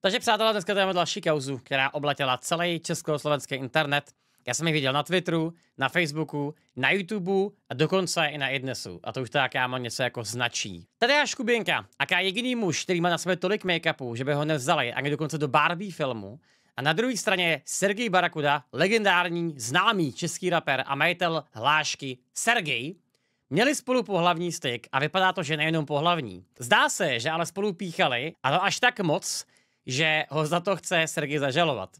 Takže přátelé, dneska tady máme další kauzu, která oblatila celý československý internet. Já jsem ji viděl na Twitteru, na Facebooku, na YouTubeu a dokonce i na Idnesu. A to už já mám něco jako značí. Tady je Škubinka, aká jediný muž, který má na sebe tolik make-upu, že by ho nevzali ani dokonce do Barbie filmu. A na druhé straně je Sergej Barakuda, legendární, známý český rapper a majitel hlášky Sergej, Měli spolu pohlavní styk a vypadá to, že nejenom pohlavní. Zdá se, že ale spolu píchali a to až tak moc, že ho za to chce Sergej zažalovat.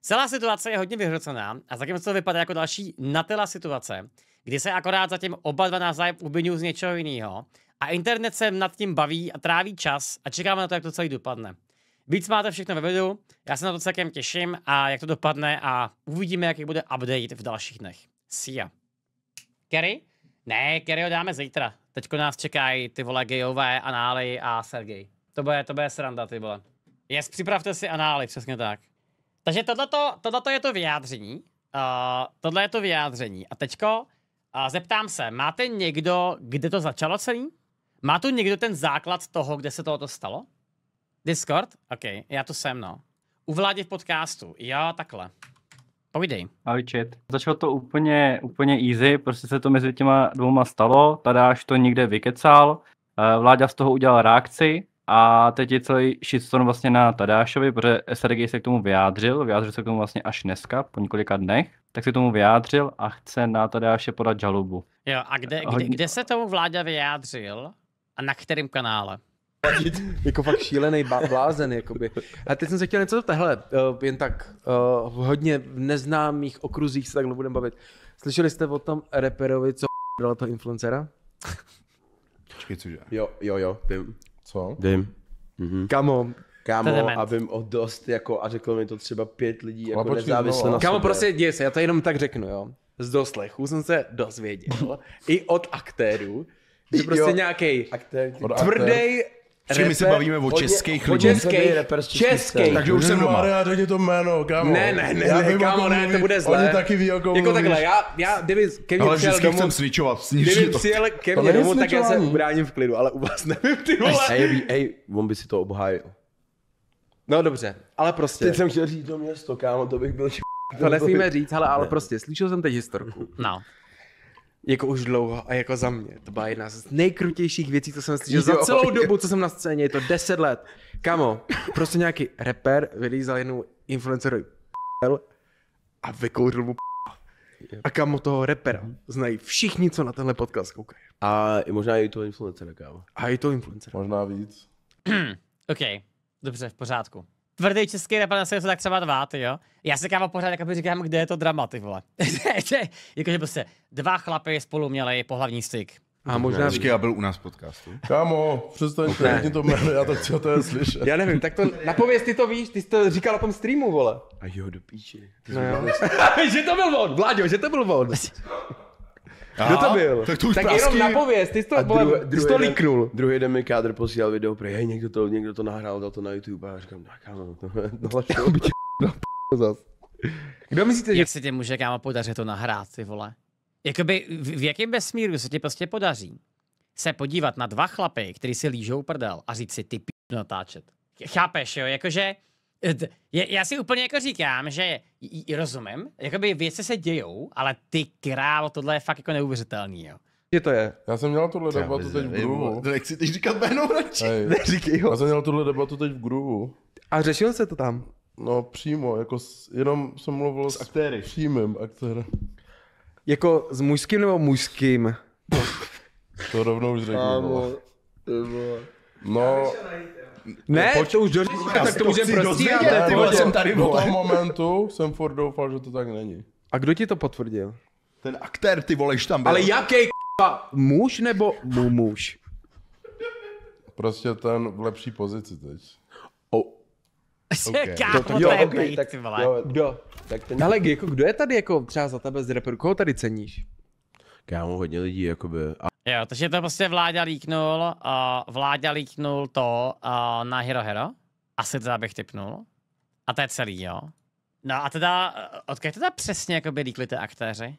Celá situace je hodně vyhrocená a zatím to vypadá jako další natela situace, kdy se akorát zatím oba dva navzájem obvinují z něčeho jiného a internet se nad tím baví a tráví čas a čekáme na to, jak to celý dopadne. Víc máte všechno ve videu, já se na to celkem těším a jak to dopadne a uvidíme, jaký bude update v dalších dnech. See ya. Kerry? Ne, Kerry ho dáme zítra. Teďko nás čekají ty vole gejové, Anály a Sergej. To bude, to bude sranda, ty vole. Jest, připravte si anály, přesně tak. Takže tohleto, tohleto je to vyjádření. Uh, tohle je to vyjádření. A teďko uh, zeptám se, máte někdo, kde to začalo celý? Má tu někdo ten základ toho, kde se tohoto stalo? Discord? OK, já to jsem, no. U vládě v podcastu. Jo, takhle. Povídej. Ahoj, chat. Začalo to úplně, úplně easy, prostě se to mezi těma dvouma stalo, Tadáš to někde vykecal, eh, Vláďa z toho udělal reakci, a teď je celý shitstorm vlastně na Tadášovi, protože SRG se k tomu vyjádřil, vyjádřil se k tomu vlastně až dneska, po několika dnech, tak se k tomu vyjádřil a chce na Tadáše podat žalobu. Jo, a kde, eh, kde, kde se tomu vláda vyjádřil a na kterém kanále? jako fakt šílený blázen, jakoby. A teď jsem se chtěl něco zeptat, hele, eh, jen tak, uh, v hodně v neznámých okruzích se takhle budeme bavit. Slyšeli jste o tom reperovi, co dala to influencera? Počkej, cože? Jo, jo, jo, co? Vím. Mm-hmm. Kamo, kámo, a vím o dost, jako, a řekl mi to třeba pět lidí, jako Chlapočí nezávisle na znova. Kámo, prostě děje se, já to jenom tak řeknu, jo. Z doslechů jsem se dozvěděl, i od aktérů, že prostě nějaký Aktér, tvrdý Protože my se bavíme o českých lidech. Českých, českých. Takže už jsem doma. Já řekni to jméno, kámo. Ne, ne, ne, já ne kámo, ne, to bude zlé. Oni taky ví, jako Jako takhle, já, já, kdyby Kevin Ale přijel domů. chcem svičovat, to. Kdyby přijel Kevin domů, tak já se ubráním v klidu, ale u vás nevím, ty vole. Ej, ej, on by si to obhájil. No dobře, ale prostě. Teď jsem chtěl říct to město, kámo, to bych byl To nesmíme říct, ale, ale prostě, slyšel jsem teď historku. No. Jako už dlouho a jako za mě. To byla jedna z nejkrutějších věcí, co jsem slyšel za celou dobu, co jsem na scéně, je to 10 let. Kamo, prostě nějaký rapper vylízal jednu influencerovi a vykouřil mu a kamo toho repera znají všichni, co na tenhle podcast koukají. A možná i to influencer, kámo. A i to influencer. Možná víc. OK, dobře, v pořádku tvrdý český rap, na jsou tak třeba dva, ty jo. Já se kámo pořád jakoby říkám, kde je to drama, ty vole. Jakože prostě dva chlapy spolu měli pohlavní styk. A možná... Počkej, já byl u nás v podcastu. Kámo, přestaňte, okay. to jméno, já to chci to slyšet. Já nevím, tak to napověz, ty to víš, ty jsi to říkal na tom streamu, vole. A jo, do píči. No jo. že to byl on, Vláďo, že to byl on. Aha, Kdo to byl? Tak to už tak prasky. jenom napověz, ty jsi to, vole, dru, ty jsi to líknul. Druhý den mi kádr posílal video, pro hej, někdo to, někdo to nahrál, dal to na YouTube a já říkám, tak ano, to je zas. Kdo myslíte, že... Jak se tě může kámo podařit to nahrát, ty vole? Jakoby v jakém vesmíru se ti prostě podaří se podívat na dva chlapy, který si lížou prdel a říct si ty p... natáčet. Chápeš, jo? Jakože... Eh, já si úplně jako říkám, že j- rozumím, jakoby věci se dějou, ale ty král, tohle je fakt jako neuvěřitelný, jo. Je to je. Já jsem měl tuhle debatu teď v Groovu. To si teď říkal jméno radši. Neříkej ho. Já jsem měl tuhle debatu teď v Groovu. A řešil se to tam? No přímo, jako s, jenom jsem mluvil s, s aktéry. přímým aktérem. Jako s mužským nebo mužským? to rovnou už řeknu. No, no. Ne, eh, Poč, to už doříká, tak to můžeme prostě ty vole, jsem tady Do toho momentu jsem furt doufal, že to tak není. A kdo ti to potvrdil? Ten aktér, ty voleš tam byl. Ale jaký k***a? Muž nebo mu muž? Prostě ten v lepší pozici teď. Oh. Okay. Kámo, to, jo, okay, tak, jo, kdo? Tak ten... Ale jako, kdo je tady jako třeba za tebe z reperu? Koho tady ceníš? Kámo, hodně lidí, jakoby. A Jo, takže to prostě Vláďa líknul, uh, Vláďa líknul to uh, na Hero Hero. Asi teda bych typnul. A to je celý, jo. No a teda, odkud teda přesně jakoby líkli ty aktéři?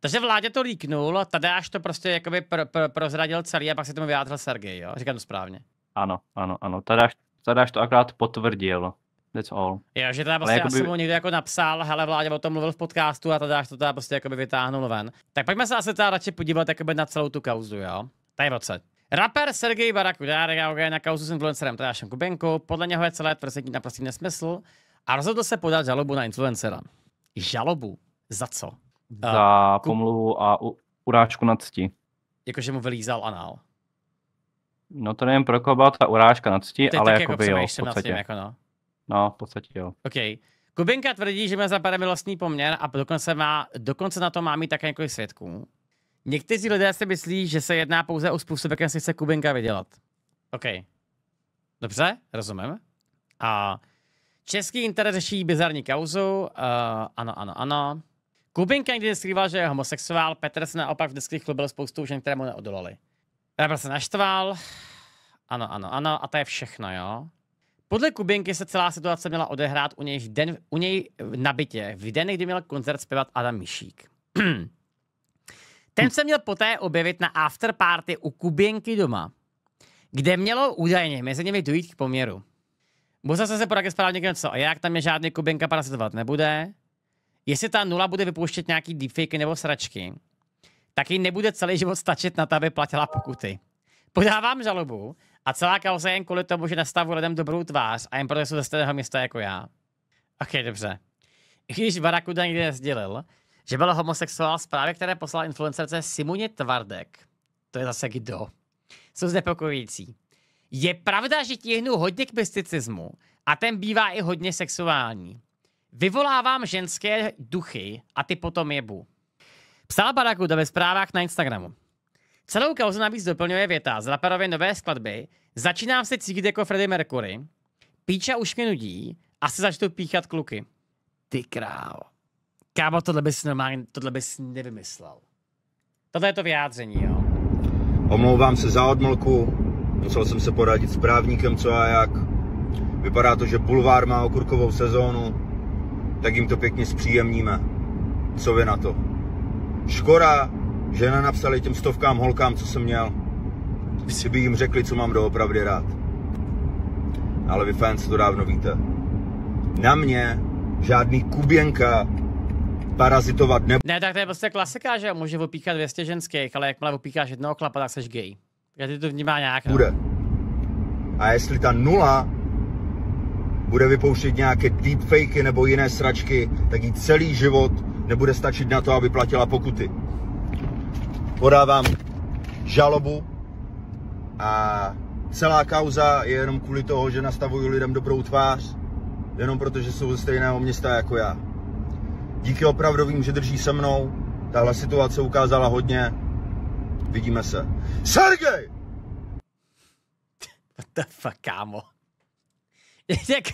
Takže vládě to líknul, až to prostě jakoby pr- pr- prozradil celý a pak se tomu vyjádřil Sergej, jo? Říkám to správně. Ano, ano, ano. až tady až to akorát potvrdil. That's all. Jo, že teda prostě jakoby... já jsem mu někdo jako napsal, hele vládě o tom mluvil v podcastu a teda to teda prostě jakoby vytáhnul ven. Tak pojďme se asi teda radši podívat jakoby na celou tu kauzu, jo? Tady odsaď. Rapper Sergej Barakudár je na kauzu s influencerem Tadášem Kubenku, podle něho je celé tvrzení naprostý nesmysl a rozhodl se podat žalobu na influencera. Žalobu? Za co? Za uh, ku... pomluvu a u, urážku na cti. Jakože mu vylízal anál. No to nevím, pro koho byla ta urážka na cti, ale jako by jo, v podstatě. Tím, jako no. No, v podstatě jo. OK. Kubinka tvrdí, že má zapademe vlastní poměr a dokonce, má, dokonce na to má mít také několik svědků. Někteří lidé si myslí, že se jedná pouze o způsob, jak si chce Kubinka vydělat. OK. Dobře, rozumím. A český internet řeší bizarní kauzu. Uh, ano, ano, ano. Kubinka někdy skrýval, že je homosexuál, Petr se naopak v dnesky chlubil spoustu žen, které mu neodolali. Petr se naštval. Ano, ano, ano. A to je všechno, jo. Podle Kubinky se celá situace měla odehrát u něj, v den, u něj na bytě, v den, kdy měl koncert zpěvat Adam Mišík. Ten se měl poté objevit na afterparty u Kubinky doma, kde mělo údajně mezi nimi dojít k poměru. Musel se se poradil správně něco, a jak tam je žádný Kubinka parazitovat nebude, jestli ta nula bude vypouštět nějaký deepfakey nebo sračky, tak jí nebude celý život stačit na to, aby platila pokuty. Podávám žalobu a celá kauza je jen kvůli tomu, že nastavu lidem dobrou tvář a jen proto jsou ze stejného města jako já. Ok, dobře. Když Barakuda někdy sdělil, že byl homosexuál zprávě, které poslala influencerce Simuně Tvardek. To je zase kdo. Jsou znepokojící. Je pravda, že tíhnu hodně k mysticismu a ten bývá i hodně sexuální. Vyvolávám ženské duchy a ty potom jebu. Psala Barakuda ve zprávách na Instagramu. Celou kauzu navíc doplňuje věta z raperově nové skladby Začínám se cítit jako Freddie Mercury, píča už mě nudí, se začnu píchat kluky. Ty král. Kámo, tohle bys normálně, tohle bys nevymyslel. Tohle je to vyjádření, jo. Omlouvám se za odmlku, musel jsem se poradit s právníkem, co a jak. Vypadá to, že Bulvár má okurkovou sezónu, tak jim to pěkně zpříjemníme. Co vy na to? Škoda, že nenapsali těm stovkám holkám, co jsem měl, si by jim řekli, co mám doopravdy rád. Ale vy fans to dávno víte. Na mě žádný Kuběnka parazitovat ne. Ne, tak to je prostě klasika, že může opíchat 200 ženských, ale jakmile opícháš jednoho klapa, tak seš gay. Já ty to vnímá nějak. No. Bude. A jestli ta nula bude vypouštět nějaké deepfakey nebo jiné sračky, tak jí celý život nebude stačit na to, aby platila pokuty podávám žalobu a celá kauza je jenom kvůli toho, že nastavuju lidem dobrou tvář, jenom protože jsou ze stejného města jako já. Díky opravdovým, že drží se mnou, tahle situace ukázala hodně. Vidíme se. Sergej! What the fuck, kámo? Jak,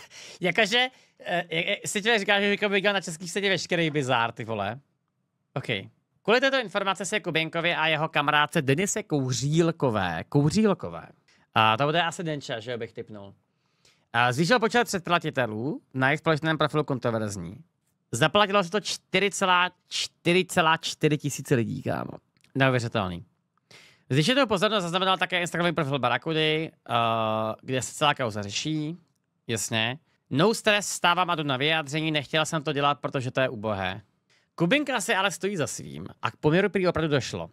jakože, eh, jak, si člověk říká, že bych na českých sedě veškerý bizár, ty vole. Okay. Kvůli této informace se Kubinkovi a jeho kamarádce Denise Kouřílkové, Kouřílkové, a to bude asi Denča, že bych typnul, a zvýšil počet předplatitelů na jejich společném profilu kontroverzní. Zaplatilo se to 4,4 tisíce lidí, kámo. Neuvěřitelný. Zvýšenou pozornost zaznamenal také Instagramový profil Barakudy, uh, kde se celá kauza řeší. Jasně. No stress, stávám a jdu na vyjádření, nechtěla jsem to dělat, protože to je ubohé. Kubinka se ale stojí za svým a k poměru prý opravdu došlo.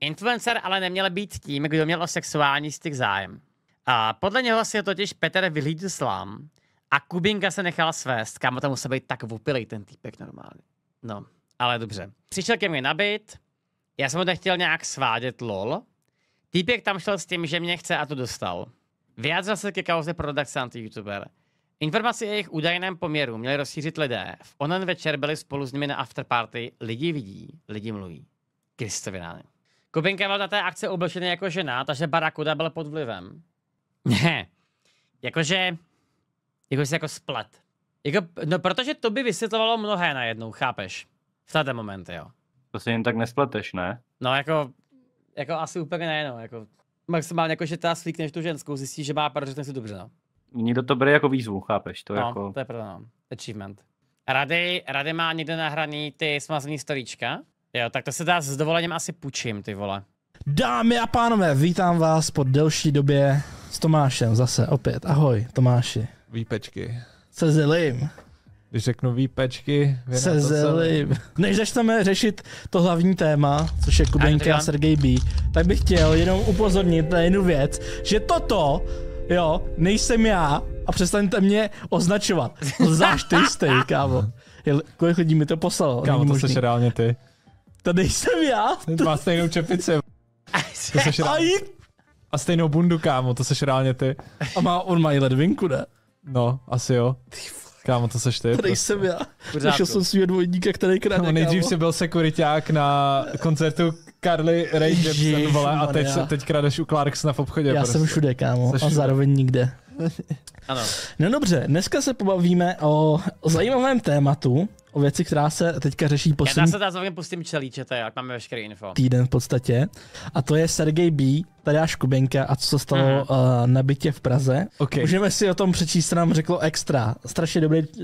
Influencer ale neměl být tím, kdo měl o sexuální styk zájem. A podle něho si je totiž Petr vyhlídl slám a Kubinka se nechala svést, kámo tam musel být tak vupilej ten týpek normálně. No, ale dobře. Přišel ke mně nabit, já jsem ho nechtěl nějak svádět, lol. Týpek tam šel s tím, že mě chce a to dostal. Vyjádřil se ke kauze pro Daxant YouTuber. Informaci o jejich údajném poměru měli rozšířit lidé. V onen večer byli spolu s nimi na afterparty. Lidi vidí, lidi mluví. Kristovinány. Kubinka byl na té akci oblečený jako žena, takže Barakuda byl pod vlivem. Ne, jakože, jako jako splet. Jako, no protože to by vysvětlovalo mnohé najednou, chápeš? V této moment, jo. To si jen tak nespleteš, ne? No jako, jako asi úplně nejenom, jako maximálně jako, že ta slíkneš tu ženskou, zjistíš, že má protože ten si dobře, no. Někdo to bere jako výzvu, chápeš? To no, jako... to je pravda, no. Achievement. Rady, rady má někde nahraný ty smazný storíčka? Jo, tak to se dá s dovolením asi pučím, ty vole. Dámy a pánové, vítám vás po delší době s Tomášem zase opět. Ahoj, Tomáši. Výpečky. Se zelím. Když řeknu výpečky, se zelím. Než začneme řešit to hlavní téma, což je Kubenka a Sergej B, tak bych chtěl jenom upozornit na jednu věc, že toto jo, nejsem já a přestaňte mě označovat. Zvlášť ty jste, kámo. Kolik lidí mi to poslalo? Kámo, to jsi reálně ty. To nejsem já. To... Má stejnou čepici. To seš reálně... A stejnou bundu, kámo, to seš reálně ty. A má, on má i ledvinku, ne? No, asi jo. Kámo, to seš ty. To prostě. já. Našel jsem svého dvojníka, který krade, kámo. Nejdřív jsi byl sekuriták na koncertu Carly Ray Jepsen, vole, a teď, teď kradeš u Clarksona v obchodě. Já prostě. jsem všude, kámo, Seš a zároveň nikde. ano. No dobře, dneska se pobavíme o zajímavém tématu, o věci, která se teďka řeší poslední... Já se tady pustím čelíče, to je, jak máme veškeré info. Týden v podstatě. A to je Sergej B, Tady až Kubenka a co se stalo uh-huh. uh, na bytě v Praze. Okay. Můžeme si o tom přečíst, nám řeklo extra. Strašně dobrý eh,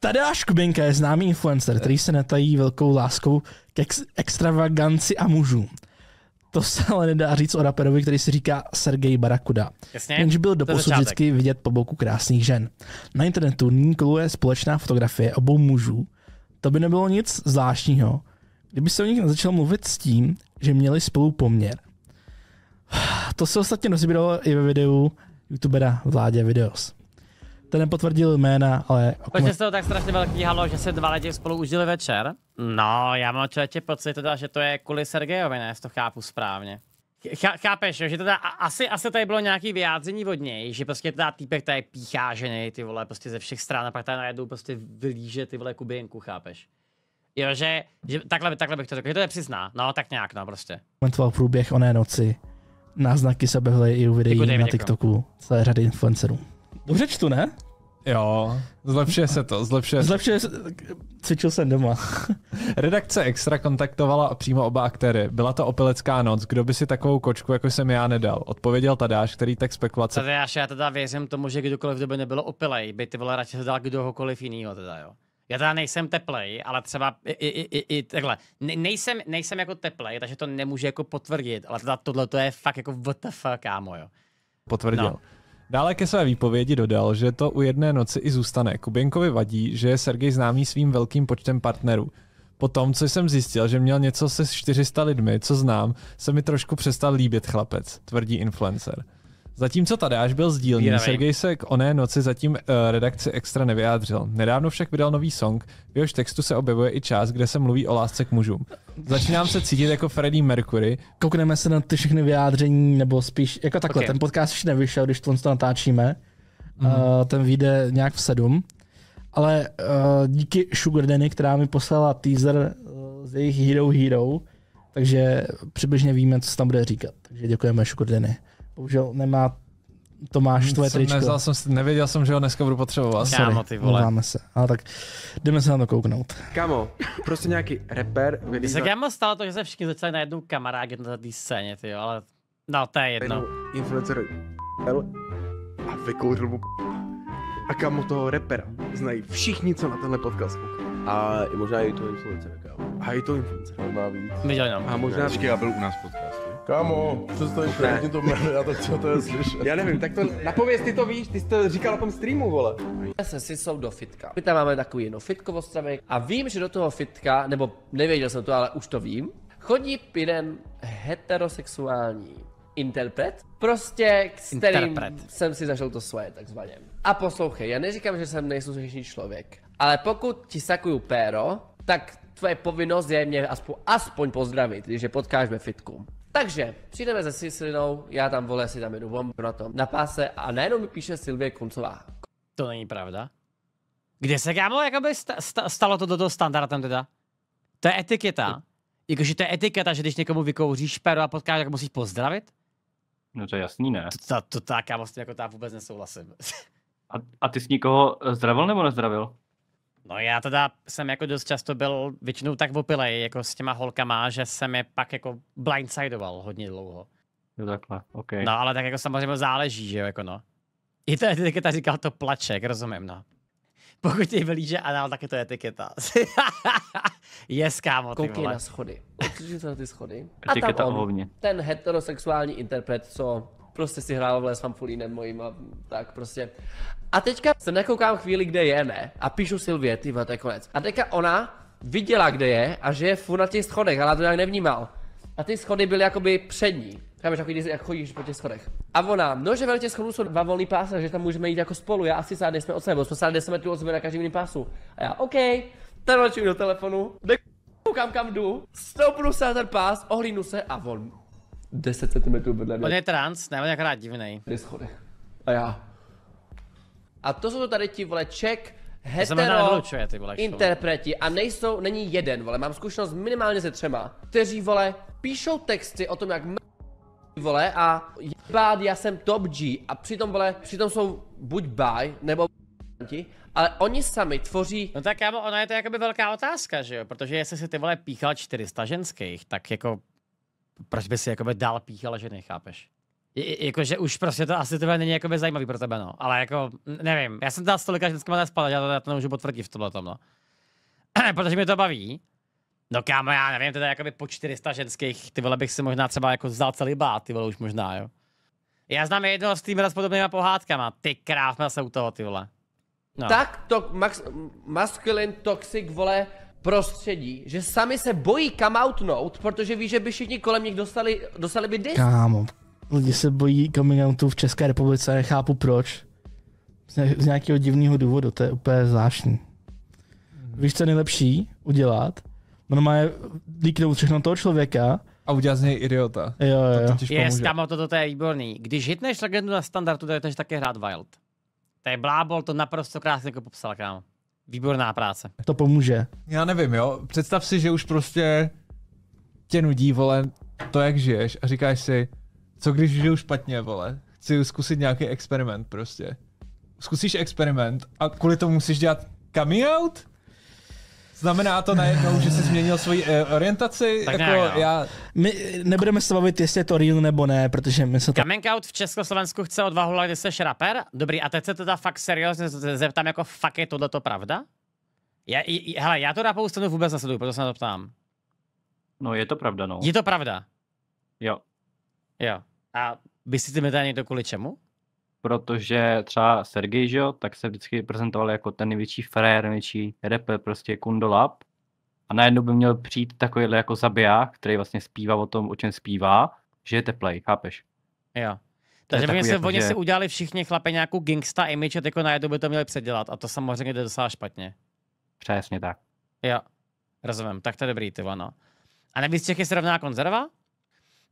Tadeáš Kubinka je známý influencer, který se netají velkou láskou k ex- extravaganci a mužům. To se ale nedá říct o raperovi, který se říká Sergej Barakuda. Jasně, Jenž byl doposud vždycky vidět po boku krásných žen. Na internetu nyní koluje společná fotografie obou mužů. To by nebylo nic zvláštního, kdyby se o nich začal mluvit s tím, že měli spolu poměr. To se ostatně rozbíralo i ve videu youtubera Vládě Videos. Ten nepotvrdil jména, ale... Protože se to tak strašně velký halo, že se dva lidi spolu užili večer. No, já mám člověče pocit teda, že to je kvůli Sergejovi, ne, to chápu správně. Ch- chápeš, že teda asi, asi tady bylo nějaký vyjádření od něj, že prostě teda týpek tady píchá ženy, ty vole, prostě ze všech stran a pak tady najednou prostě vylíže ty vole kubinku, chápeš? Jo, že, že takhle, takhle bych to řekl, že to je přizná, no tak nějak, no prostě. Komentoval průběh oné noci, náznaky se objevily i u videí na TikToku celé řady influencerů. Dobře čtu, ne? Jo, zlepšuje se to, zlepšuje se. Zlepšuje se, cvičil jsem doma. Redakce Extra kontaktovala přímo oba aktéry. Byla to opilecká noc, kdo by si takovou kočku, jako jsem já, nedal. Odpověděl Tadáš, který tak spekulace... Tadáš, já teda věřím tomu, že kdokoliv, v době nebylo opilej, by ty vole radši dal kdohokoliv jinýho teda, jo. Já teda nejsem teplej, ale třeba i, i, i, i takhle. Ne, nejsem, nejsem jako teplej, takže to nemůžu jako potvrdit, ale teda tohle to je fakt jako what the fuck, kámo, jo. Potvrdil. No. Dále ke své výpovědi dodal, že to u jedné noci i zůstane. Kuběnkovi vadí, že je Sergej známý svým velkým počtem partnerů. Po tom, co jsem zjistil, že měl něco se 400 lidmi, co znám, se mi trošku přestal líbit chlapec, tvrdí influencer. Zatímco až byl sdílný, Výravý. Sergej se k oné noci zatím uh, redakci extra nevyjádřil. Nedávno však vydal nový song, v jehož textu se objevuje i část, kde se mluví o lásce k mužům. Začínám se cítit jako Freddie Mercury. Koukneme se na ty všechny vyjádření, nebo spíš, jako takhle, okay. ten podcast už nevyšel, když to, to natáčíme. Mm. Uh, ten vyjde nějak v sedm. Ale uh, díky Sugar Danny, která mi poslala teaser uh, z jejich Hero Hero, takže přibližně víme, co se tam bude říkat. Takže děkujeme Sugar Danny bohužel nemá Tomáš hmm, tvoje tričko. Neznal jsem, nevěděl jsem, že ho dneska budu potřebovat. Kámo, ty vole. Mluváme se, ale tak jdeme se na to kouknout. Kamo, prostě nějaký rapper. Když se kámo stalo to, že se všichni začali jednu kamarádi na té scéně, ty ale no to je jedno. Influencer a vykouřil mu a kamo toho repera znají všichni, co na tenhle podcast A možná i to influencer, kámo. A i to influencer. Možná víc. Viděl jenom. A možná... Počkej, já byl u nás podcast. Kámo, to krátně to jméno, já to chci to slyšet. Já nevím, tak to napověz, ty to víš, ty jsi to říkal na tom streamu, vole. Já jsem si jsou do fitka. My tam máme takový jedno fitko v a vím, že do toho fitka, nebo nevěděl jsem to, ale už to vím, chodí jeden heterosexuální interpret, prostě s kterým interpret. jsem si zažil to svoje takzvaně. A poslouchej, já neříkám, že jsem nejslušnější člověk, ale pokud ti sakuju péro, tak tvoje povinnost je mě aspoň, aspoň pozdravit, když je potkáš ve fitku. Takže přijdeme se Sislinou, já tam vole si tam jedu bombu na tom, na páse a najednou mi píše Silvie Kuncová. To není pravda. Kde se kámo, jakoby sta, sta, stalo to do toho standardem teda? To je etiketa. Jakože to je etiketa, že když někomu vykouříš peru a potkáš, tak musíš pozdravit? No to je jasný, ne? To, to, to tak, já vlastně jako tam vůbec nesouhlasím. a, a ty jsi nikoho zdravil nebo nezdravil? No já teda jsem jako dost často byl většinou tak opilej jako s těma holkama, že jsem je pak jako blindsidoval hodně dlouho. Jo takhle, OK. No ale tak jako samozřejmě záleží, že jo, jako no. I to etiketa říkal to plaček, rozumím, no. Pokud ti vylíže anal, tak je to etiketa. yes, kámo, ty Koukej vole. na schody. se na ty schody. A tam on, ten heterosexuální interpret, co prostě si vle s Fampulínem mojím a tak prostě. A teďka se nekoukám chvíli, kde je, ne? A píšu Silvě, ty to je konec. A teďka ona viděla, kde je a že je furt na těch schodech, ale já to nějak nevnímal. A ty schody byly jakoby přední. Chápeš, jako když jak chodíš po těch schodech. A ona, no, že velké schodů jsou dva volný pásy, že tam můžeme jít jako spolu. Já asi sády jsme od sebe, jsme sády 10 metrů od sebe na každém jiném pásu. A já, OK, tenhle do telefonu, koukám kam jdu, stoupnu se na ten pás, ohlínu se a on 10 cm vedle mě. On je trans, ne, on je akorát divnej. schody. A já. A to jsou to tady ti vole ček, hetero interpreti a nejsou, není jeden vole, mám zkušenost minimálně se třema, kteří vole píšou texty o tom jak vole a jebát já jsem top G a přitom vole, přitom jsou buď by nebo ale oni sami tvoří... No tak já, ona je to jakoby velká otázka, že jo, protože jestli si ty vole píchal 400 ženských, tak jako proč by si jakoby dál píchala ženy, chápeš? Jakože už prostě to asi tebe není jakoby zajímavý pro tebe, no. Ale jako, nevím, já jsem teda s tolika ženskými nespadl, já to, já to nemůžu potvrdit v tomhle tom, no. Protože mě to baví. No kámo, já nevím, teda jakoby po 400 ženských, ty vole bych si možná třeba jako vzal celý bát, ty vole už možná, jo. Já znám jednoho s tými s podobnýma pohádkama, ty krávna se u toho, ty vole. No. Tak to max, masculine toxic, vole, prostředí, že sami se bojí come outnout, protože ví, že by všichni kolem nich dostali, dostali by disk. Kámo, lidi se bojí coming outu v České republice, nechápu proč. Z nějakého divného důvodu, to je úplně zvláštní. Mhm. Víš, co je nejlepší udělat? Normálně líknout všechno toho člověka, a udělat z něj idiota. Jo, jo. To yes, kamo, toto to je výborný. Když hitneš legendu na standardu, tak je taky hrát wild. To je blábol, to naprosto krásně jako popsal, kámo. Výborná práce. To pomůže. Já nevím, jo. Představ si, že už prostě tě nudí, vole, to, jak žiješ a říkáš si, co když žiju špatně, vole. Chci zkusit nějaký experiment prostě. Zkusíš experiment a kvůli tomu musíš dělat coming out? Znamená to najednou, že jsi změnil svoji eh, orientaci? Tak jako, nějak, no. já... My nebudeme se bavit, jestli je to real nebo ne, protože my se to... Coming out v Československu chce odvahu, Vahula, když jsi šraper? Dobrý, a teď se teda fakt seriózně zeptám, jako fakt je tohleto pravda? Já, j, hele, já to rapovou stranu vůbec nesleduju, proto se na to ptám. No je to pravda, no. Je to pravda? Jo. Jo. A mi tady někdo kvůli čemu? protože třeba Sergej, že jo, tak se vždycky prezentoval jako ten největší frajer, největší rapper, prostě Kundolab. A najednou by měl přijít takovýhle jako zabiják, který vlastně zpívá o tom, o čem zpívá, že je teplej, chápeš? Jo. Takže oni si, jako, oni že... si udělali všichni chlape nějakou gangsta image a jako najednou by to měli předělat a to samozřejmě jde docela špatně. Přesně tak. Jo, rozumím, tak to je dobrý, ty vano. A nevíš, Čechy se rovná konzerva?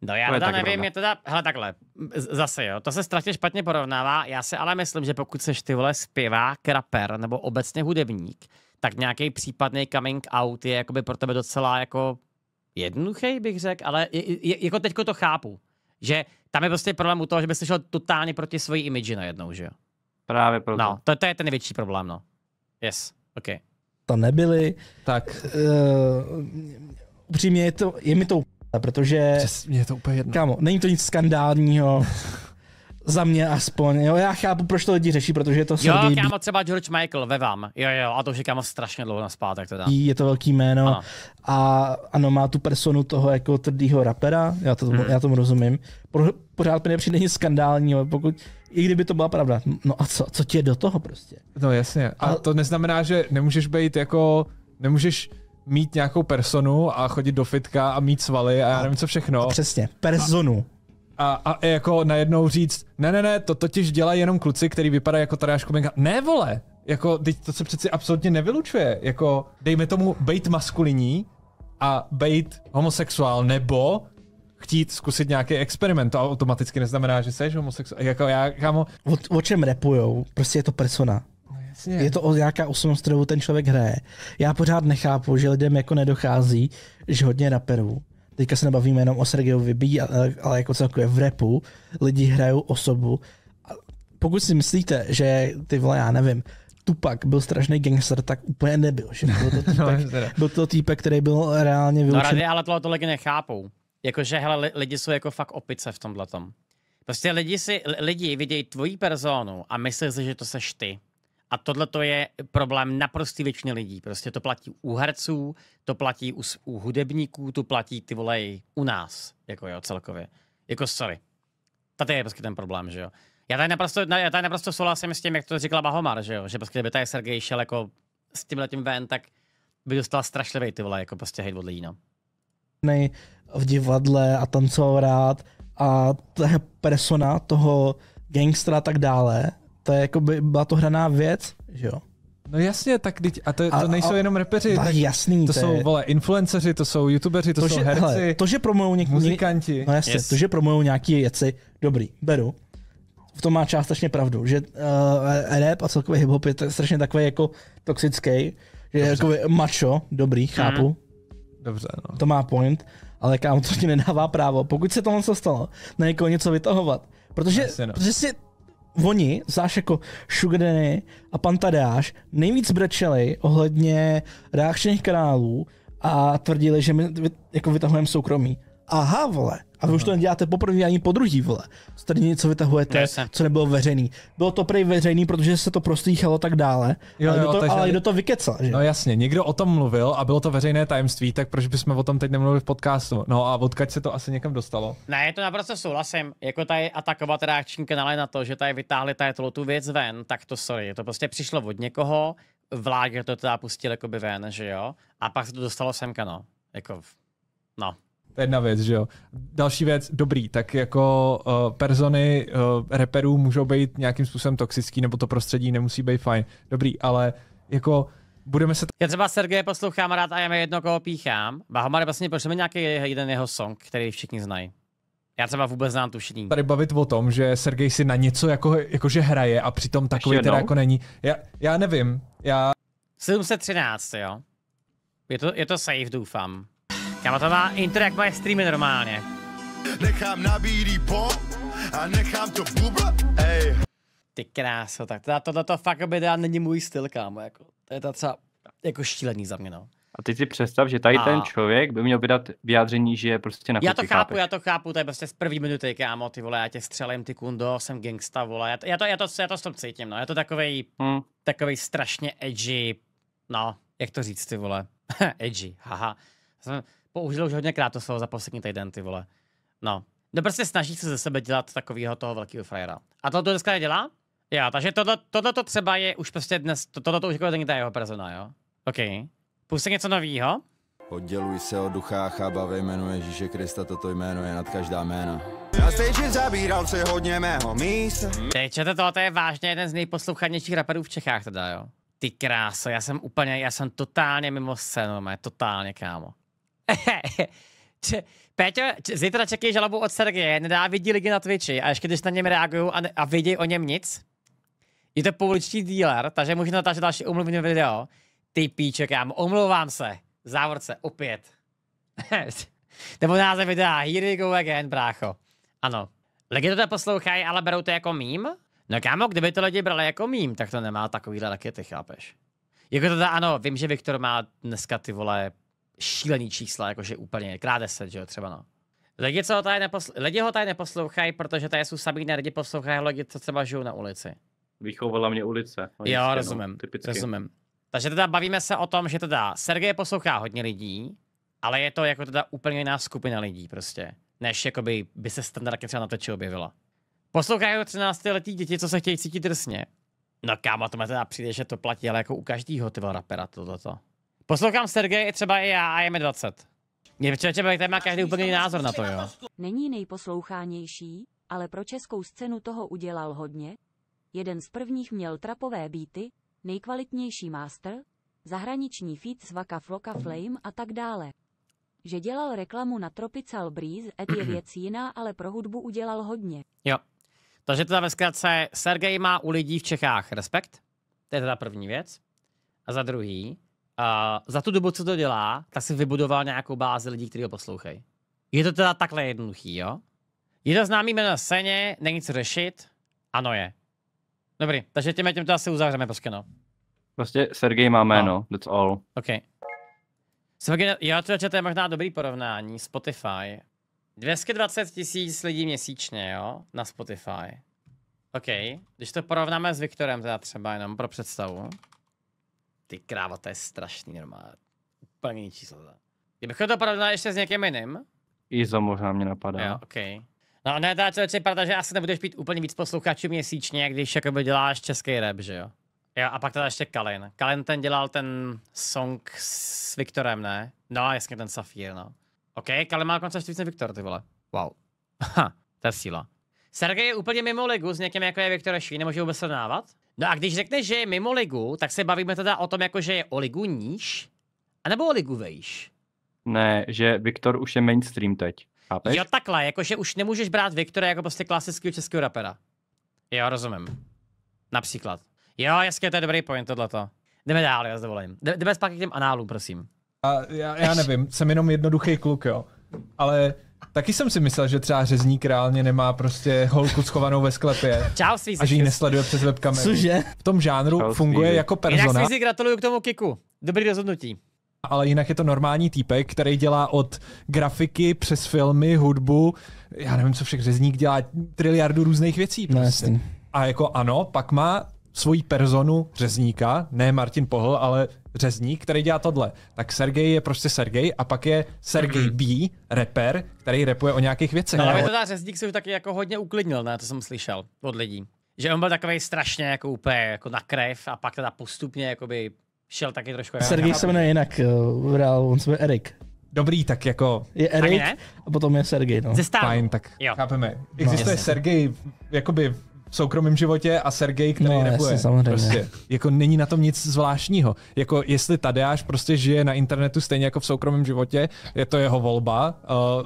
No já to teda nevím, rovna. je teda, hele takhle, zase jo, to se strašně špatně porovnává, já si ale myslím, že pokud seš ty vole zpěvák, rapper nebo obecně hudebník, tak nějaký případný coming out je jakoby pro tebe docela jako jednoduchý, bych řekl, ale je, je, jako teďko to chápu, že tam je prostě problém u toho, že bys šel totálně proti svojí imidži najednou, že jo? Právě proto. No, to, to je ten největší problém, no. Yes, OK. To nebyli. Tak. Uh, upřímně je, to, je mi to protože... Přesně, je to úplně jedno. Kámo, není to nic skandálního. za mě aspoň, jo, já chápu, proč to lidi řeší, protože je to Sergej Jo, kámo, třeba George Michael ve vám, jo, jo, a to už je kámo strašně dlouho na zpátek teda. Je to velký jméno ano. a ano, má tu personu toho jako tvrdýho rapera, já, to, hmm. já tomu rozumím. Pro, pořád mi nepřijde nic skandálního, pokud, i kdyby to byla pravda, no a co, co ti je do toho prostě? No jasně, a, a to neznamená, že nemůžeš být jako, nemůžeš mít nějakou personu a chodit do fitka a mít svaly a já nevím co všechno. Přesně, personu. A, a, a jako najednou říct, ne, ne, ne, to totiž dělají jenom kluci, který vypadá jako Tadeáš Komenka. Ne, vole, jako, teď to se přeci absolutně nevylučuje. Jako, dejme tomu, být maskulinní a být homosexuál, nebo chtít zkusit nějaký experiment, to automaticky neznamená, že jsi homosexuál. Jako já, kámo... O, o čem repujou? Prostě je to persona. Jasně. Je to o jaká osobnost, kterou ten člověk hraje. Já pořád nechápu, že lidem jako nedochází, že hodně raperů, teďka se nebavíme jenom o Sergio Vybí, ale jako celkově v repu, lidi hrajou osobu. A pokud si myslíte, že ty vole, já nevím, Tupak byl strašný gangster, tak úplně nebyl. Že? Byl, to týpek, no, byl to týpek, který byl reálně vyučen. No rady, ale tohle to lidi nechápou. Jakože, hele, lidi jsou jako fakt opice v tomhle tom. Prostě lidi, si, lidi vidějí tvoji personu a myslí si, že to seš ty. A tohle to je problém naprostý většiny lidí. Prostě to platí u herců, to platí u, u hudebníků, to platí ty vole u nás, jako jo, celkově. Jako sorry. Tady je prostě ten problém, že jo. Já tady naprosto, já tady naprosto souhlasím s tím, jak to říkala Bahomar, že jo, že prostě kdyby tady Sergej šel jako s tímhle tím ven, tak by dostal strašlivý ty vole, jako prostě hejt od lidí, no. V divadle a tancoval rád a ta persona toho gangstra a tak dále to je jako by, byla to hraná věc, že jo. No jasně, tak teď, a to, a, to nejsou a, jenom repeři, tak jasný, to, to jsou, vole, influenceři, to jsou youtubeři, to, to jsou že, herci, hele, to, že promujou něk, muzikanti. No jasně, yes. to, že promujou nějaký věci, dobrý, beru. V tom má částečně pravdu, že uh, rap a celkově hip-hop je strašně takový jako toxický, že je jako macho, dobrý, mhm. chápu. Dobře, no. To má point, ale kámo, to ti nedává právo, pokud se tohle stalo, na někoho něco vytahovat. Protože, no. protože si oni, záš jako Sugardeny a Pantadeáš, nejvíc brečeli ohledně reakčních kanálů a tvrdili, že my jako vytahujeme soukromí. Aha, vole, a vy už to neděláte poprvé ani po druhý, vole. Co tady něco vytahujete, Jasne. co nebylo veřejný. Bylo to prej veřejný, protože se to prostýchalo tak dále, jo, ale, jo, kdo, to, takže... ale kdo to vykecal, že? No jasně, někdo o tom mluvil a bylo to veřejné tajemství, tak proč bychom o tom teď nemluvili v podcastu? No a odkaď se to asi někam dostalo? Ne, to naprosto souhlasím. Jako tady atakovat reakční kanály na to, že tady vytáhli tady tu věc ven, tak to sorry, to prostě přišlo od někoho, vládě to teda pustil jakoby ven, že jo? A pak se to dostalo semka, no. Jako, no. To je jedna věc, že jo. Další věc, dobrý, tak jako uh, persony uh, eh, reperů můžou být nějakým způsobem toxický, nebo to prostředí nemusí být fajn. Dobrý, ale jako budeme se... T- Já třeba Sergeje poslouchám rád a já mi jedno, koho píchám. Bahomare, vlastně proč nějaký jeden jeho song, který všichni znají? Já třeba vůbec znám tušení. Tady bavit o tom, že Sergej si na něco jako, jakože hraje a přitom takový teda jako není. Já, já nevím, já... 713, jo. Je to, je to safe, doufám. Já to má intro jak moje streamy normálně. Nechám nabídí bom a nechám to bubla, ej. Ty kráso, tak teda tohle to fakt by teda není můj styl, kámo, jako. To je to třeba jako šílený za mě, no. A ty si představ, že tady a... ten člověk by měl vydat vyjádření, že je prostě na Já to chápu, chápeš. já to chápu, to je prostě z první minuty, kámo, ty vole, já tě střelím, ty kundo, jsem gangsta, vole, já to, já to, já to, já to s tom cítím, no, já to takovej, hmm. takovej strašně edgy, no, jak to říct, ty vole, edgy, haha. Jsem, použil už hodněkrát to slovo za poslední týden, ty vole. No. No prostě snaží se ze sebe dělat takového toho velkého frajera. A to to dneska nedělá? Já. takže tohle to třeba je už prostě dnes, tohle to už jako není ta jeho persona, jo? OK. Půjde něco nového. Odděluj se od ducha chába ve jménu Ježíše Krista, toto jméno je nad každá jména. Na stage zabíral se hodně mého místa. Teď čete to, to je vážně jeden z nejposlouchanějších raperů v Čechách teda, jo? Ty kráso, já jsem úplně, já jsem totálně mimo scénu, mé, totálně, kámo. Péťo, zítra čekají žalobu od Sergeje, vidí lidi na Twitchi a ještě když na něm reagují a, ne, a vidí o něm nic, je to pouliční dealer, takže můžu natáčet další omluvné video. Ty píček, já omlouvám se. Závorce, opět. Nebo název videa, here we go again, brácho. Ano. Lidi to poslouchají, ale berou to jako mím? No kámo, kdyby to lidi brali jako mím, tak to nemá takovýhle rakety, chápeš? Jako to ano, vím, že Viktor má dneska ty vole šílený čísla, jakože úplně krát 10, že jo, třeba no. Lidi, co ho tady, neposl- lidi ho tady neposlouchají, protože tady jsou samý lidi poslouchají lidi, co třeba žijou na ulici. Vychovala mě ulice. Oni no, jo, no, rozumím, no, typicky. rozumím. Takže teda bavíme se o tom, že teda Sergej poslouchá hodně lidí, ale je to jako teda úplně jiná skupina lidí prostě, než jakoby by se standardně třeba na teče objevila. Poslouchají 13 letí děti, co se chtějí cítit drsně. No kámo, to mě teda přijde, že to platí, ale jako u každýho ty rapera tohleto. Poslouchám Sergej, třeba i já, a je mi 20. Mě člověk má každý úplně názor na to, jo. Není nejposlouchánější, ale pro českou scénu toho udělal hodně. Jeden z prvních měl trapové beaty, nejkvalitnější master, zahraniční feed s Vaka Floka Flame a tak dále. Že dělal reklamu na Tropical Breeze, et je věc jiná, ale pro hudbu udělal hodně. Jo. Takže teda ve zkratce, Sergej má u lidí v Čechách respekt. To je teda první věc. A za druhý, Eh, za tu dobu, co to dělá, tak si vybudoval nějakou bázi lidí, kteří ho poslouchají. Je to teda takhle jednoduchý, jo? Je to známý jméno na scéně, není co řešit, ano je. Dobrý, takže těme to asi uzavřeme, prostě, no. Prostě Sergej má jméno, no. that's all. OK. Sergej, jo, to, to je možná dobrý porovnání, Spotify. 220 tisíc lidí měsíčně, jo, na Spotify. OK, když to porovnáme s Viktorem teda třeba jenom pro představu. Ty kráva, to je strašný normálně. Úplně jiný číslo. Kdybychom to porovnali ještě s někým jiným? Izo možná mě napadá. Jo, okay. No ne, je člověče, protože asi nebudeš pít úplně víc posluchačů měsíčně, když jakoby děláš český rap, že jo? Jo, a pak teda ještě Kalin. Kalin ten dělal ten song s Viktorem, ne? No, jasně, ten Safír, no. OK, Kalin má konce ještě víc Viktor, ty vole. Wow. Ha, to je síla. Sergej je úplně mimo ligu s někým jako je Viktor Ší, nemůže vůbec srovnávat? No a když řekneš, že je mimo ligu, tak se bavíme teda o tom, jako že je o ligu níž? A nebo o ligu vejš? Ne, že Viktor už je mainstream teď. Chápeš? Jo, takhle, jakože už nemůžeš brát Viktora jako prostě klasického českého rapera. Jo, rozumím. Například. Jo, jasně, to je dobrý point, tohleto. Jdeme dál, já zvolím. Jdeme zpátky k těm análům, prosím. A já, já nevím, jsem jenom jednoduchý kluk, jo. Ale Taky jsem si myslel, že třeba řezník reálně nemá prostě holku schovanou ve sklepě. Čau, Svízi. A že ji nesleduje přes webkamery. Cože? V tom žánru Čau, funguje jako persona. Jinak si gratuluju k tomu kiku. Dobrý rozhodnutí. Ale jinak je to normální týpek, který dělá od grafiky přes filmy, hudbu, já nevím, co všech řezník dělá, triliardu různých věcí. No, prostě. No, a jako ano, pak má svoji personu řezníka, ne Martin Pohl, ale řezník, který dělá tohle. Tak Sergej je prostě Sergej a pak je Sergej mhm. B, rapper, který repuje o nějakých věcech. No, ale to řezník se už taky jako hodně uklidnil, na to jsem slyšel od lidí. Že on byl takový strašně jako úplně jako na krev a pak teda postupně jakoby šel taky trošku. Jako Sergej se jmenuje jinak, eh, vrál, on se jmenuje Erik. Dobrý, tak jako... Je Erik a potom je Sergej, no. Fajn, tak jo. chápeme. No, Existuje no. Sergej, jakoby v soukromém životě a Sergej, který no, repuje. Jasně, samozřejmě. Prostě, jako není na tom nic zvláštního. Jako jestli Tadeáš prostě žije na internetu stejně jako v soukromém životě, je to jeho volba.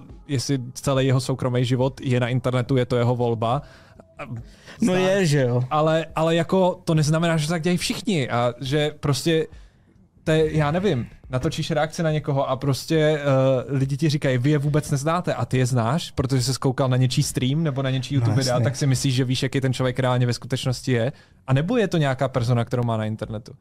Uh, jestli celý jeho soukromý život je na internetu, je to jeho volba. No je, že jo. Ale, ale jako to neznamená, že tak dělají všichni a že prostě, to je, já nevím, natočíš reakci na někoho a prostě uh, lidi ti říkají, vy je vůbec neznáte a ty je znáš, protože se skoukal na něčí stream nebo na něčí no, YouTube no, videa, tak si myslíš, že víš, jaký ten člověk reálně ve skutečnosti je. A nebo je to nějaká persona, kterou má na internetu.